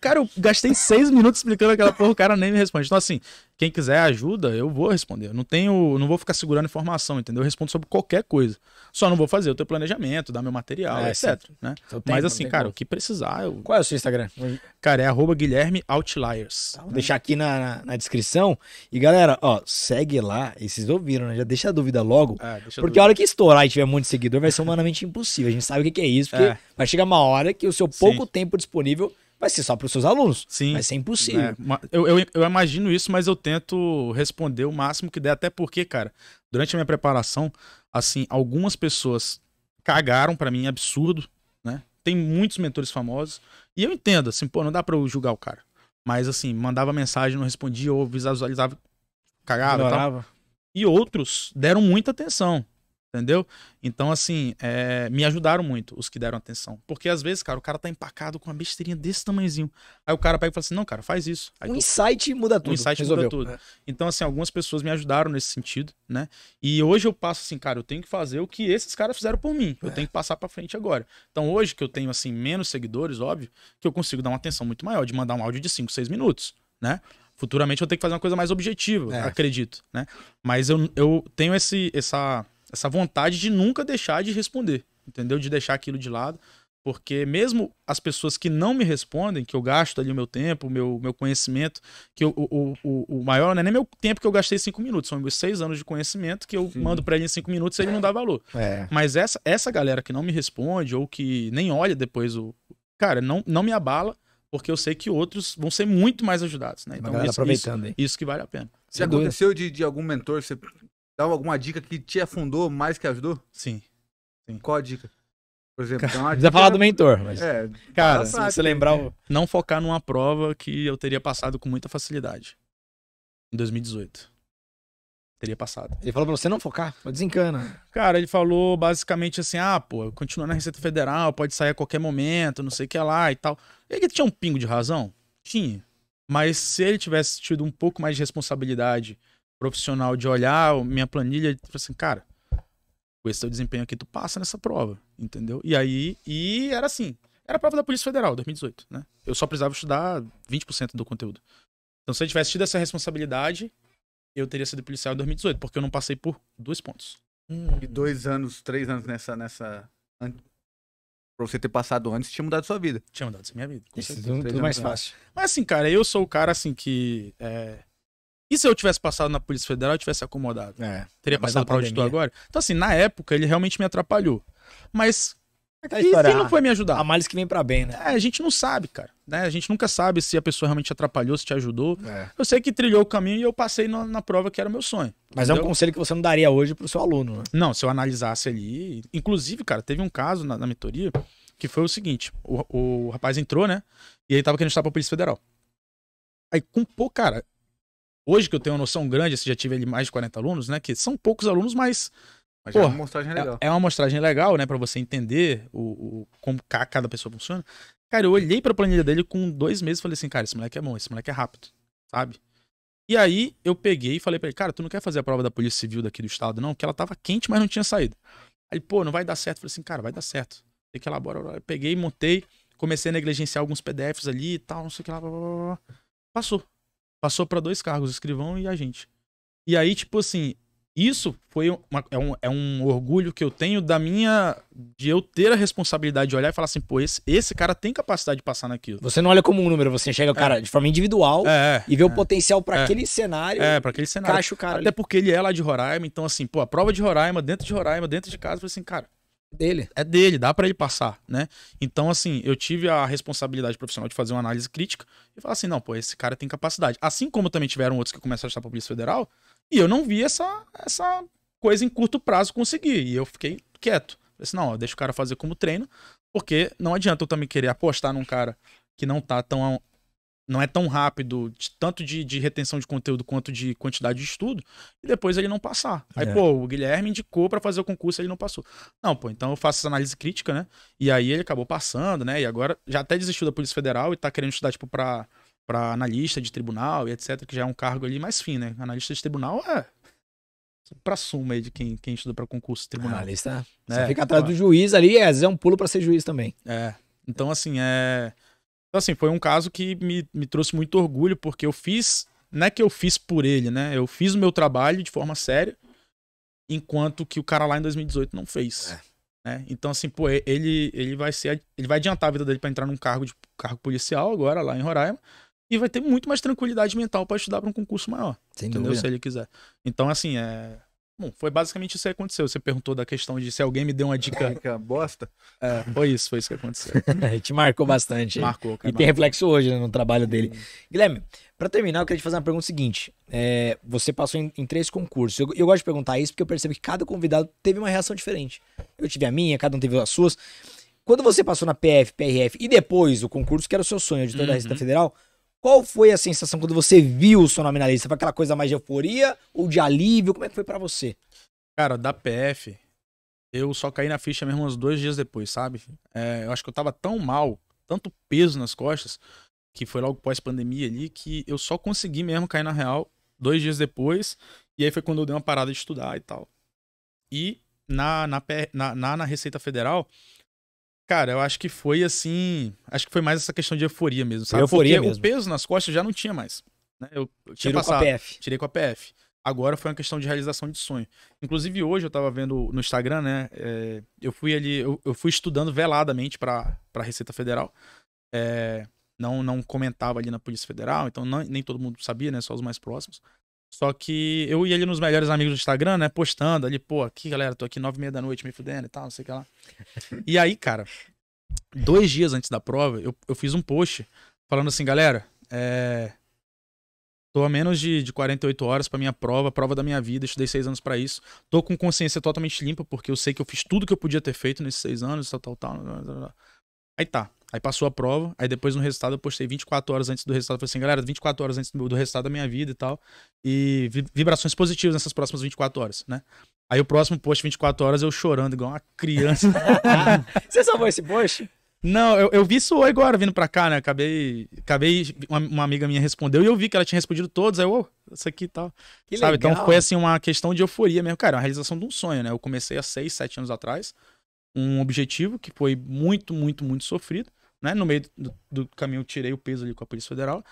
Cara, eu gastei seis minutos explicando aquela porra, o cara nem me responde. Então, assim, quem quiser ajuda, eu vou responder. Eu não tenho. Não vou ficar segurando informação, entendeu? Eu respondo sobre qualquer coisa. Só não vou fazer o teu planejamento, dar meu material, é, etc. Né? Então tempo, Mas assim, cara, o que precisar. Eu... Qual é o seu Instagram? Cara, é arroba Guilherme Outliers. Tá, né? Vou deixar aqui na, na, na, descrição. E galera, ó, segue lá. E vocês ouviram, né? Já deixa a dúvida logo. É, porque dúvida. a hora que estourar e tiver muito seguidor, vai ser humanamente impossível. A gente sabe o que, que é isso, porque é. vai chegar uma hora que o seu pouco sim. tempo disponível vai ser só para os seus alunos. Sim. Vai ser impossível. É, eu, eu, eu, imagino isso, mas eu tento responder o máximo que der, até porque, cara, durante a minha preparação, assim, algumas pessoas cagaram para mim, absurdo, né? Tem muitos mentores famosos. E eu entendo, assim, pô, não dá para eu julgar o cara. Mas, assim, mandava mensagem, não respondia, ou visualizava, cagava e tal. E outros deram muita atenção. Entendeu? Então, assim, é, me ajudaram muito os que deram atenção. Porque às vezes, cara, o cara tá empacado com uma besteirinha desse tamanhozinho. Aí o cara pega e fala assim: não, cara, faz isso. Aí, um tu... insight muda tudo. O insight Resolveu. muda tudo. É. Então, assim, algumas pessoas me ajudaram nesse sentido, né? E hoje eu passo assim, cara, eu tenho que fazer o que esses caras fizeram por mim. Eu é. tenho que passar pra frente agora. Então, hoje que eu tenho, assim, menos seguidores, óbvio, que eu consigo dar uma atenção muito maior, de mandar um áudio de 5, 6 minutos, né? Futuramente eu tenho que fazer uma coisa mais objetiva, é. acredito, né? Mas eu, eu tenho esse, essa essa vontade de nunca deixar de responder, entendeu? De deixar aquilo de lado. Porque mesmo as pessoas que não me respondem, que eu gasto ali o meu tempo, o meu, meu conhecimento, que eu, o, o, o maior não é nem meu tempo que eu gastei cinco minutos, são meus seis anos de conhecimento que eu Sim. mando para ele em cinco minutos e ele não dá valor. É. Mas essa, essa galera que não me responde ou que nem olha depois o. Cara, não, não me abala, porque eu sei que outros vão ser muito mais ajudados, né? Então, isso, aproveitando, isso, isso que vale a pena. Se aconteceu de, de algum mentor, você Dá alguma dica que te afundou mais que ajudou? Sim. Sim. Qual a dica? Por exemplo, cara, precisa falar do mentor, é, mas. É, cara, se você lembrar. Né? Não focar numa prova que eu teria passado com muita facilidade. Em 2018. Teria passado. Ele falou pra você não focar? Desencana. Cara, ele falou basicamente assim: ah, pô, continua na Receita Federal, pode sair a qualquer momento, não sei o que lá e tal. Ele tinha um pingo de razão? Tinha. Mas se ele tivesse tido um pouco mais de responsabilidade profissional de olhar minha planilha e falar tipo assim, cara, com esse teu desempenho aqui, tu passa nessa prova, entendeu? E aí, e era assim, era a prova da Polícia Federal, 2018, né? Eu só precisava estudar 20% do conteúdo. Então, se eu tivesse tido essa responsabilidade, eu teria sido policial em 2018, porque eu não passei por dois pontos. E dois anos, três anos nessa. nessa... Pra você ter passado antes, tinha mudado sua vida. Tinha mudado minha vida. Com Isso, tudo, tudo mais fácil. Mas assim, cara, eu sou o cara assim que. É... E se eu tivesse passado na Polícia Federal, eu tivesse acomodado? É, Teria passado para auditor agora? Então, assim, na época, ele realmente me atrapalhou. Mas. Tá não foi me ajudar? A males que vem para bem, né? É, a gente não sabe, cara. Né? A gente nunca sabe se a pessoa realmente atrapalhou, se te ajudou. É. Eu sei que trilhou o caminho e eu passei na, na prova que era o meu sonho. Mas entendeu? é um conselho que você não daria hoje pro seu aluno, né? Não, se eu analisasse ali. Inclusive, cara, teve um caso na, na mentoria que foi o seguinte: o, o rapaz entrou, né? E ele tava querendo estar pra Polícia Federal. Aí, com cara, hoje que eu tenho uma noção grande, assim, já tive ali mais de 40 alunos, né? Que são poucos alunos, mas. mas é pô, é uma amostragem é é, legal. É, é uma amostragem legal, né? Pra você entender o, o, como cada pessoa funciona. Cara, eu olhei pra planilha dele com dois meses e falei assim, cara, esse moleque é bom, esse moleque é rápido, sabe? E aí eu peguei e falei pra ele, cara, tu não quer fazer a prova da Polícia Civil daqui do estado, não? Que ela tava quente, mas não tinha saído. Aí, pô, não vai dar certo. falei assim, cara, vai dar certo. Tem que elaborar. Eu peguei, montei, comecei a negligenciar alguns PDFs ali e tal, não sei o que lá. Blá, blá, blá. Passou. Passou para dois cargos, escrivão e agente. E aí, tipo assim, isso foi uma, é, um, é um orgulho que eu tenho da minha. de eu ter a responsabilidade de olhar e falar assim, pô, esse, esse cara tem capacidade de passar naquilo. Você não olha como um número, você enxerga o é. cara é. de forma individual é, e vê o é. potencial para é. aquele cenário. É, pra aquele cenário. Caixa o cara Até ali. porque ele é lá de Roraima, então assim, pô, a prova de Roraima, dentro de Roraima, dentro de casa, eu falei assim, cara, dele. É dele, dá para ele passar, né? Então, assim, eu tive a responsabilidade profissional de fazer uma análise crítica e falar assim, não, pô, esse cara tem capacidade. Assim como também tiveram outros que começaram a estar pra Polícia Federal, e eu não vi essa, essa coisa em curto prazo conseguir, e eu fiquei quieto. Falei assim: não, deixa o cara fazer como treino, porque não adianta eu também querer apostar num cara que não tá tão não é tão rápido, de, tanto de, de, retenção de conteúdo quanto de quantidade de estudo, e depois ele não passar. Aí, é. pô, o Guilherme indicou para fazer o concurso, ele não passou. Não, pô, então eu faço essa análise crítica, né? E aí ele acabou passando, né? E agora já até desistiu da Polícia Federal e tá querendo estudar, tipo, pra, pra analista de tribunal e etc, que já é um cargo ali mais fino, né? Analista de tribunal é pra suma aí de quem, quem estuda para concurso tribunal. analista né Você é, fica atrás do juiz ali, é, às vezes é um pulo para ser juiz também. É. Então, assim, é. Então, assim, foi um caso que me, me trouxe muito orgulho, porque eu fiz. Não é que eu fiz por ele, né? Eu fiz o meu trabalho de forma séria, enquanto que o cara lá em 2018 não fez. É. Né? Então, assim, pô, ele, ele vai ser. Ele vai adiantar a vida dele para entrar num cargo de cargo policial agora, lá em Roraima. E vai ter muito mais tranquilidade mental para estudar para um concurso maior. Sem entendeu? Dúvida. Se ele quiser. Então, assim, é Bom, foi basicamente isso que aconteceu. Você perguntou da questão de se alguém me deu uma dica. dica bosta? É, foi isso, foi isso que aconteceu. É, te marcou bastante. Marcou, cara. E tem reflexo hoje né, no trabalho dele. Hum. Guilherme, para terminar, eu queria te fazer uma pergunta seguinte. É, você passou em, em três concursos. Eu, eu, gosto de perguntar isso porque eu percebo que cada convidado teve uma reação diferente. Eu tive a minha, cada um teve as suas. Quando você passou na PF, PRF e depois o concurso, que era o seu sonho, de toda uhum. da Receita uhum. Federal, qual foi a sensação quando você viu o seu nome na lista? Foi aquela coisa mais de euforia ou de alívio? Como é que foi para você? Cara, da PF, eu só caí na ficha mesmo uns dois dias depois, sabe? É, eu acho que eu tava tão mal, tanto peso nas costas, que foi logo pós-pandemia ali, que eu só consegui mesmo cair na real dois dias depois. E aí foi quando eu dei uma parada de estudar e tal. E na, na, na, na Receita Federal, Cara, eu acho que foi assim. Acho que foi mais essa questão de euforia mesmo, sabe? Euforia Porque mesmo. o peso nas costas já não tinha mais. Né? Eu, eu tinha com a PF. Tirei com a PF. Agora foi uma questão de realização de sonho. Inclusive, hoje eu tava vendo no Instagram, né? É, eu fui ali, eu, eu fui estudando veladamente pra, pra Receita Federal. É, não, não comentava ali na Polícia Federal, então não, nem todo mundo sabia, né? Só os mais próximos. Só que eu e ele nos melhores amigos do Instagram, né? Postando ali, pô, aqui, galera, tô aqui nove e meia da noite me fudendo e tal, não sei o que lá. E aí, cara, dois dias antes da prova, eu, eu fiz um post falando assim, galera, é... Tô a menos de, de 48 horas para minha prova, prova da minha vida, estudei seis anos para isso. Tô com consciência totalmente limpa, porque eu sei que eu fiz tudo que eu podia ter feito nesses seis anos, tal, tal, tal. Aí tá. Aí passou a prova, aí depois no resultado eu postei 24 horas antes do resultado. Eu falei assim, galera, 24 horas antes do resultado da minha vida e tal. E vibrações positivas nessas próximas 24 horas, né? Aí o próximo post, 24 horas, eu chorando igual uma criança. Você salvou esse post? Não, eu, eu vi isso agora vindo pra cá, né? Acabei. acabei uma, uma, amiga minha respondeu e eu vi que ela tinha respondido todos. Aí, ô, oh, isso aqui e tal. Que Sabe? Então legal. Então foi assim uma questão de euforia mesmo. Cara, é a realização de um sonho, né? Eu comecei há 6, 7 anos atrás. Um objetivo que foi muito, muito, muito sofrido né? No meio do, do caminho eu tirei o peso ali com a Polícia Federal.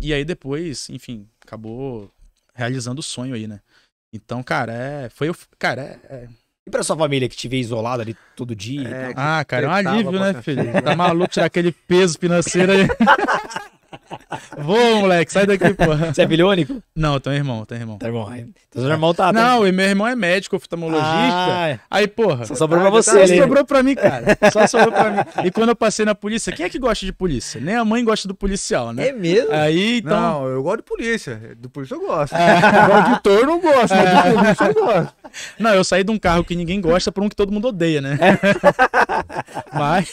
E aí depois, enfim, acabou realizando o sonho aí, né? Então, cara, é. Foi o. Cara, é. é... E pra sua família que te vê isolado ali todo dia? É, ah, cara, é um alívio, né, filho? Tá maluco tirar aquele peso financeiro aí. Vou, moleque, sai daqui, porra. Você é bilhônico? Não, eu tenho irmão, tenho irmão. Tá irmão. Então seu irmão tá. Não, e meu irmão é médico, oftalmologista. Ah, é. aí, porra. Só sobrou pra ah, você, Só sobrou pra mim, cara. Só sobrou pra mim. E quando eu passei na polícia, quem é que gosta de polícia? Nem a mãe gosta do policial, né? É mesmo? Aí, então. Não, eu gosto de polícia. Do polícia eu gosto. Do é. auditor eu não gosto, mas do é. polícia eu gosto. Não, eu saí de um carro que ninguém gosta pra um que todo mundo odeia, né? mas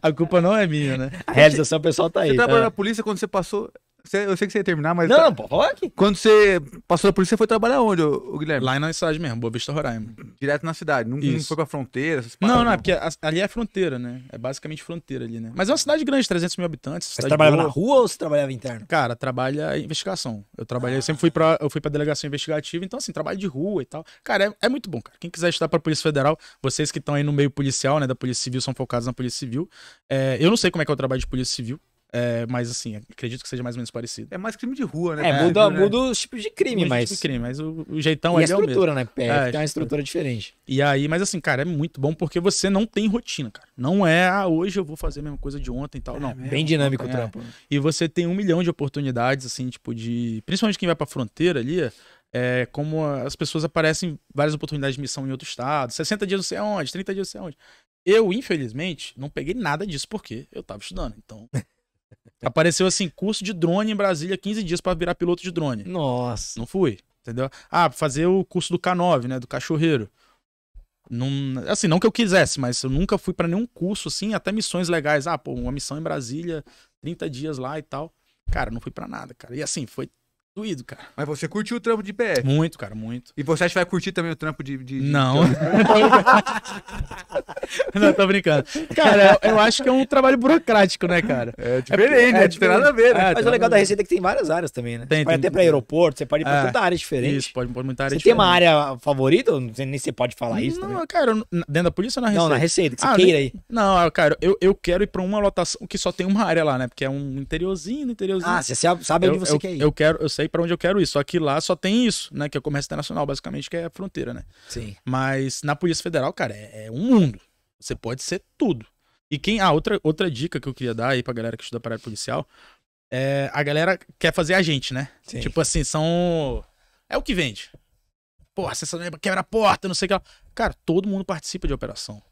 a culpa não é minha, né? A realização pessoal tá aí. Você trabalha tá. na polícia quando quando você passou. Você, eu sei que você ia terminar, mas. Não, tá... aqui. Quando você passou da polícia, você foi trabalhar onde, o Guilherme? Lá na cidade mesmo, Boa Vista Roraima. Direto na cidade. Não, não foi pra fronteira? Essas não, é não, porque a, ali é fronteira, né? É basicamente fronteira ali, né? Mas é uma cidade grande, 300 mil habitantes. Você trabalhava boa. na rua ou você trabalhava interno? Cara, trabalha investigação. Eu trabalhei, ah. eu sempre fui pra, eu fui pra delegacia investigativa, então assim, trabalho de rua e tal. Cara, é, é muito bom, cara. Quem quiser estudar pra Polícia Federal, vocês que estão aí no meio policial, né, da Polícia Civil, são focados na Polícia Civil. É, eu não sei como é que é o trabalho de Polícia Civil. É, mas assim, acredito que seja mais ou menos parecido. É mais crime de rua, né? É, é muda, né? muda os tipos de crime, mas. Tipo de crime, mas o, o jeitão e é a estrutura, né? É, é, tem uma estrutura diferente. E aí, mas assim, cara, é muito bom porque você não tem rotina, cara. Não é, ah, hoje eu vou fazer a mesma coisa de ontem e tal. É não. Bem dinâmico o trampo. E você tem um milhão de oportunidades, assim, tipo, de. Principalmente quem vai pra fronteira ali. É, como as pessoas aparecem várias oportunidades de missão em outro estado, 60 dias não sei onde 30 dias não sei onde Eu, infelizmente, não peguei nada disso porque eu tava estudando. Então, Apareceu assim, curso de drone em Brasília, 15 dias para virar piloto de drone. Nossa. Não fui, entendeu? Ah, fazer o curso do K9, né, do cachorreiro. Não, assim, não que eu quisesse, mas eu nunca fui para nenhum curso assim, até missões legais. Ah, pô, uma missão em Brasília, 30 dias lá e tal. Cara, não fui para nada, cara. E assim, foi doído, cara. Mas você curtiu o trampo de PF? Muito, cara, muito. E você acha que vai curtir também o trampo de. de, de... Não. não, tô brincando. Cara, eu, acho que é um trabalho burocrático, né, cara? É, é diferente, é, né? É, não tem nada a ver, né? É, Mas o legal da Receita é que tem várias áreas também, né? Tem, você pode tem... até pra aeroporto, você pode ir pra é, muita área diferente. Isso, pode pra muita área você diferente. Você tem uma área favorita? Nem você pode falar isso Não, cara, dentro da polícia ou na Receita? Não, na Receita, que você ah, queira aí. Não, ah, cara, eu, eu quero ir pra uma lotação que só tem uma área lá, né? Porque é um interiorzinho, interiorzinho. Ah, você sabe onde eu, você eu, quer ir. Eu quero, eu sei sei para onde eu quero isso. Só que lá só tem isso, né? Que é o comércio internacional, basicamente, que é a fronteira, né? Sim. Mas na Polícia Federal, cara, é, é um mundo. Você pode ser tudo. E quem. Ah, outra, outra dica que eu queria dar aí pra galera que estuda parada policial. É, a galera quer fazer a gente, né? Sim. Tipo assim, são. É o que vende. Porra, você quebra a porta, não sei o que. Lá. Cara, todo mundo participa de operação.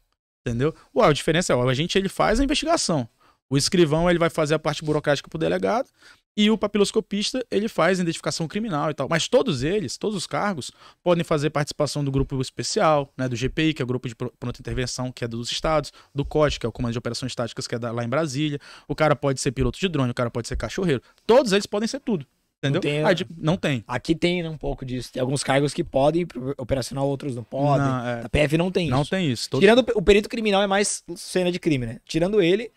Entendeu? Ué, a diferença é, ó, a gente ele faz a investigação. O escrivão ele vai fazer a parte burocrática pro delegado e o papiloscopista, ele faz identificação criminal e tal. Mas todos eles, todos os cargos, podem fazer participação do grupo especial, né, do GPI, que é o grupo de pronta intervenção, que é dos estados, do COT, que é o Comando de Operações Táticas, que é da, lá em Brasília. O cara pode ser piloto de drone, o cara pode ser cachorreiro. Todos eles podem ser tudo. Entendeu? Não tem. Ah, de, tipo, não tem. Aqui tem um pouco disso. Tem alguns cargos que podem operacional, outros não podem. Não, é... A PF não tem não isso. Não tem isso. Tirando o perito criminal é mais cena de crime, né? Tirando ele,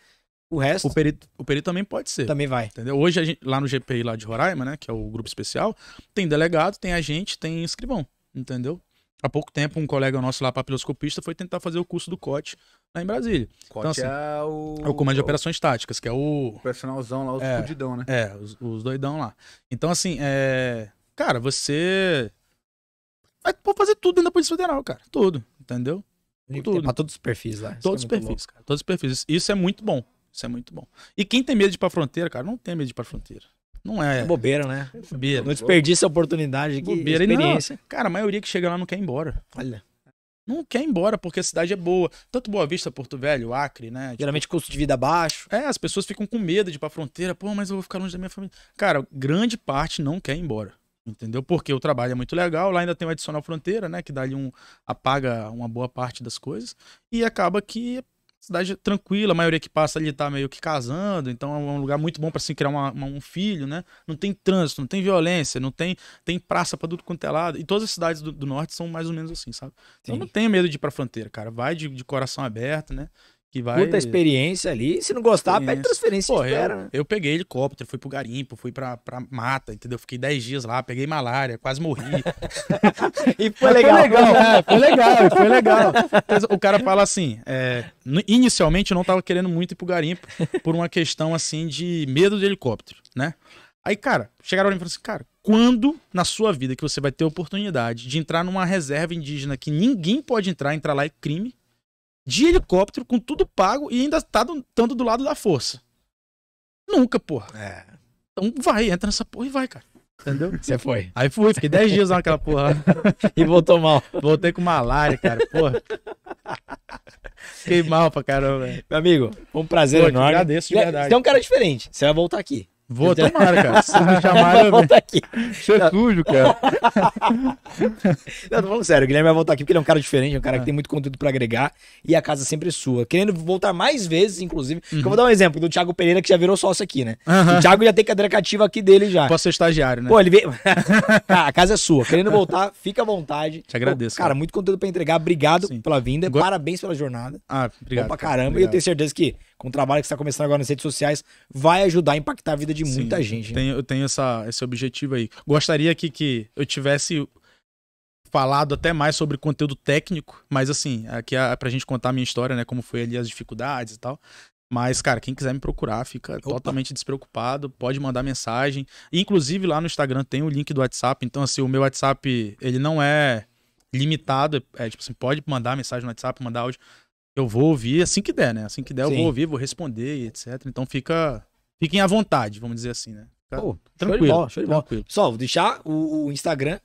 o resto. O perito, o perito também pode ser. Também vai. Entendeu? Hoje, gente, lá no GPI lá de Roraima, né? Que é o grupo especial, tem delegado, tem agente, tem escrivão. Entendeu? Há pouco tempo, um colega nosso lá, papiloscopista, foi tentar fazer o curso do COT lá em Brasília. COT então, assim, é, o... é o Comando de Operações Táticas, que é o. O personalzão lá, os é, fudidão, né? É, os, os doidão lá. Então, assim, é. Cara, você. Vai fazer tudo dentro da Polícia Federal, cara. Tudo, entendeu? É tudo. Pra todos os perfis lá. Todos é os é perfis, cara. Todos os perfis. Isso é muito bom. Isso é muito bom. E quem tem medo de ir pra fronteira, cara, não tem medo de ir pra fronteira. Não é. É bobeira, né? É bobeira. Não desperdiça a oportunidade. Que bobeira. Experiência. E não, cara, a maioria que chega lá não quer ir embora. Olha. Não quer ir embora, porque a cidade é boa. Tanto Boa Vista, Porto Velho, Acre, né? Tipo, Geralmente custo de vida baixo. É, as pessoas ficam com medo de ir pra fronteira. Pô, mas eu vou ficar longe da minha família. Cara, grande parte não quer ir embora. Entendeu? Porque o trabalho é muito legal, lá ainda tem o adicional fronteira, né? Que dá ali um. apaga uma boa parte das coisas. E acaba que cidade tranquila, a maioria que passa ali tá meio que casando, então é um lugar muito bom para se assim, criar uma, uma, um filho, né? Não tem trânsito, não tem violência, não tem tem praça para tudo quanto é lado. E todas as cidades do, do norte são mais ou menos assim, sabe? Então Sim. não tenha medo de ir pra fronteira, cara. Vai de, de coração aberto, né? que vai. Muita experiência ali. Se não gostar, pede transferência. Porra, espera, eu, eu peguei helicóptero, fui pro garimpo, fui pra, pra mata, entendeu? Fiquei 10 dias lá, peguei malária, quase morri. e né? foi legal. Foi legal, foi legal, foi legal. o cara fala assim: é, inicialmente eu não tava querendo muito ir pro garimpo por uma questão assim de medo de helicóptero, né? Aí, cara, chegaram e falaram assim, cara, quando na sua vida que você vai ter a oportunidade de entrar numa reserva indígena que ninguém pode entrar, entrar lá é crime, de helicóptero, com tudo pago e ainda tá tanto estando do lado da força. Nunca, porra. É. Então vai, entra nessa porra e vai, cara. Entendeu? Você foi. Aí fui, fiquei 10 dias naquela porra. e voltou mal. Voltei com malária, cara, porra. Fiquei mal pra caramba, velho. Meu amigo, foi um prazer Pô, enorme. Agradeço de é verdade. Você é um cara diferente. Você vai voltar aqui. Vou, tomara, cara. Se me chamaram. Volta aqui. Você é sujo, cara. Não, tô falando sério, o Guilherme vai voltar aqui porque ele é um cara diferente, é um cara é. que tem muito conteúdo pra agregar e a casa sempre é sua. Querendo voltar mais vezes, inclusive. Uhum. eu vou dar um exemplo do Thiago Pereira, que já virou sócio aqui, né? Uhum. O Thiago já tem cadeira cativa aqui dele já. Posso ser estagiário, né? Pô, ele veio. a casa é sua. Querendo voltar, fica à vontade. Te agradeço. Pô, cara, cara, muito conteúdo pra entregar. Obrigado Sim. pela vinda. Go... Parabéns pela jornada. Ah, obrigado. Bom pra caramba. Obrigado. E eu tenho certeza que com o trabalho que está começando agora nas redes sociais, vai ajudar a impactar a vida de muita Sim, gente. Né? eu tenho essa, esse objetivo aí. Gostaria que, que eu tivesse falado até mais sobre conteúdo técnico, mas assim, aqui é pra gente contar a minha história, né? Como foi ali as dificuldades e tal. Mas, cara, quem quiser me procurar, fica Opa. totalmente despreocupado, pode mandar mensagem. Inclusive, lá no Instagram tem o link do WhatsApp. Então, assim, o meu WhatsApp, ele não é limitado. É, tipo assim, pode mandar mensagem no WhatsApp, mandar áudio. Eu vou ouvir assim que der, né? Assim que der, Sim. eu vou ouvir, vou responder e etc. Então fica. Fiquem à vontade, vamos dizer assim, né? Fica Pô, tranquilo. Show de bola, show de bola. Tranquilo. Pessoal, vou deixar o, o Instagram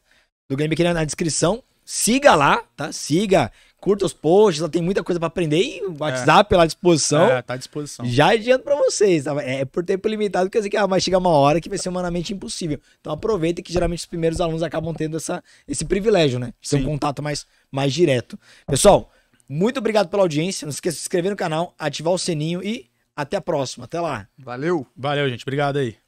do Game Maker na descrição. Siga lá, tá? Siga, curta os posts, lá tem muita coisa para aprender e o WhatsApp é. lá à disposição. É, tá à disposição. Já adianto para vocês, tá? É, é por tempo limitado, quer dizer que ah, vai chegar uma hora que vai ser humanamente impossível. Então aproveita que geralmente os primeiros alunos acabam tendo essa, esse privilégio, né? De ter um contato mais, mais direto. Pessoal, muito obrigado pela audiência. Não esqueça de se inscrever no canal, ativar o sininho e até a próxima. Até lá. Valeu. Valeu, gente. Obrigado aí.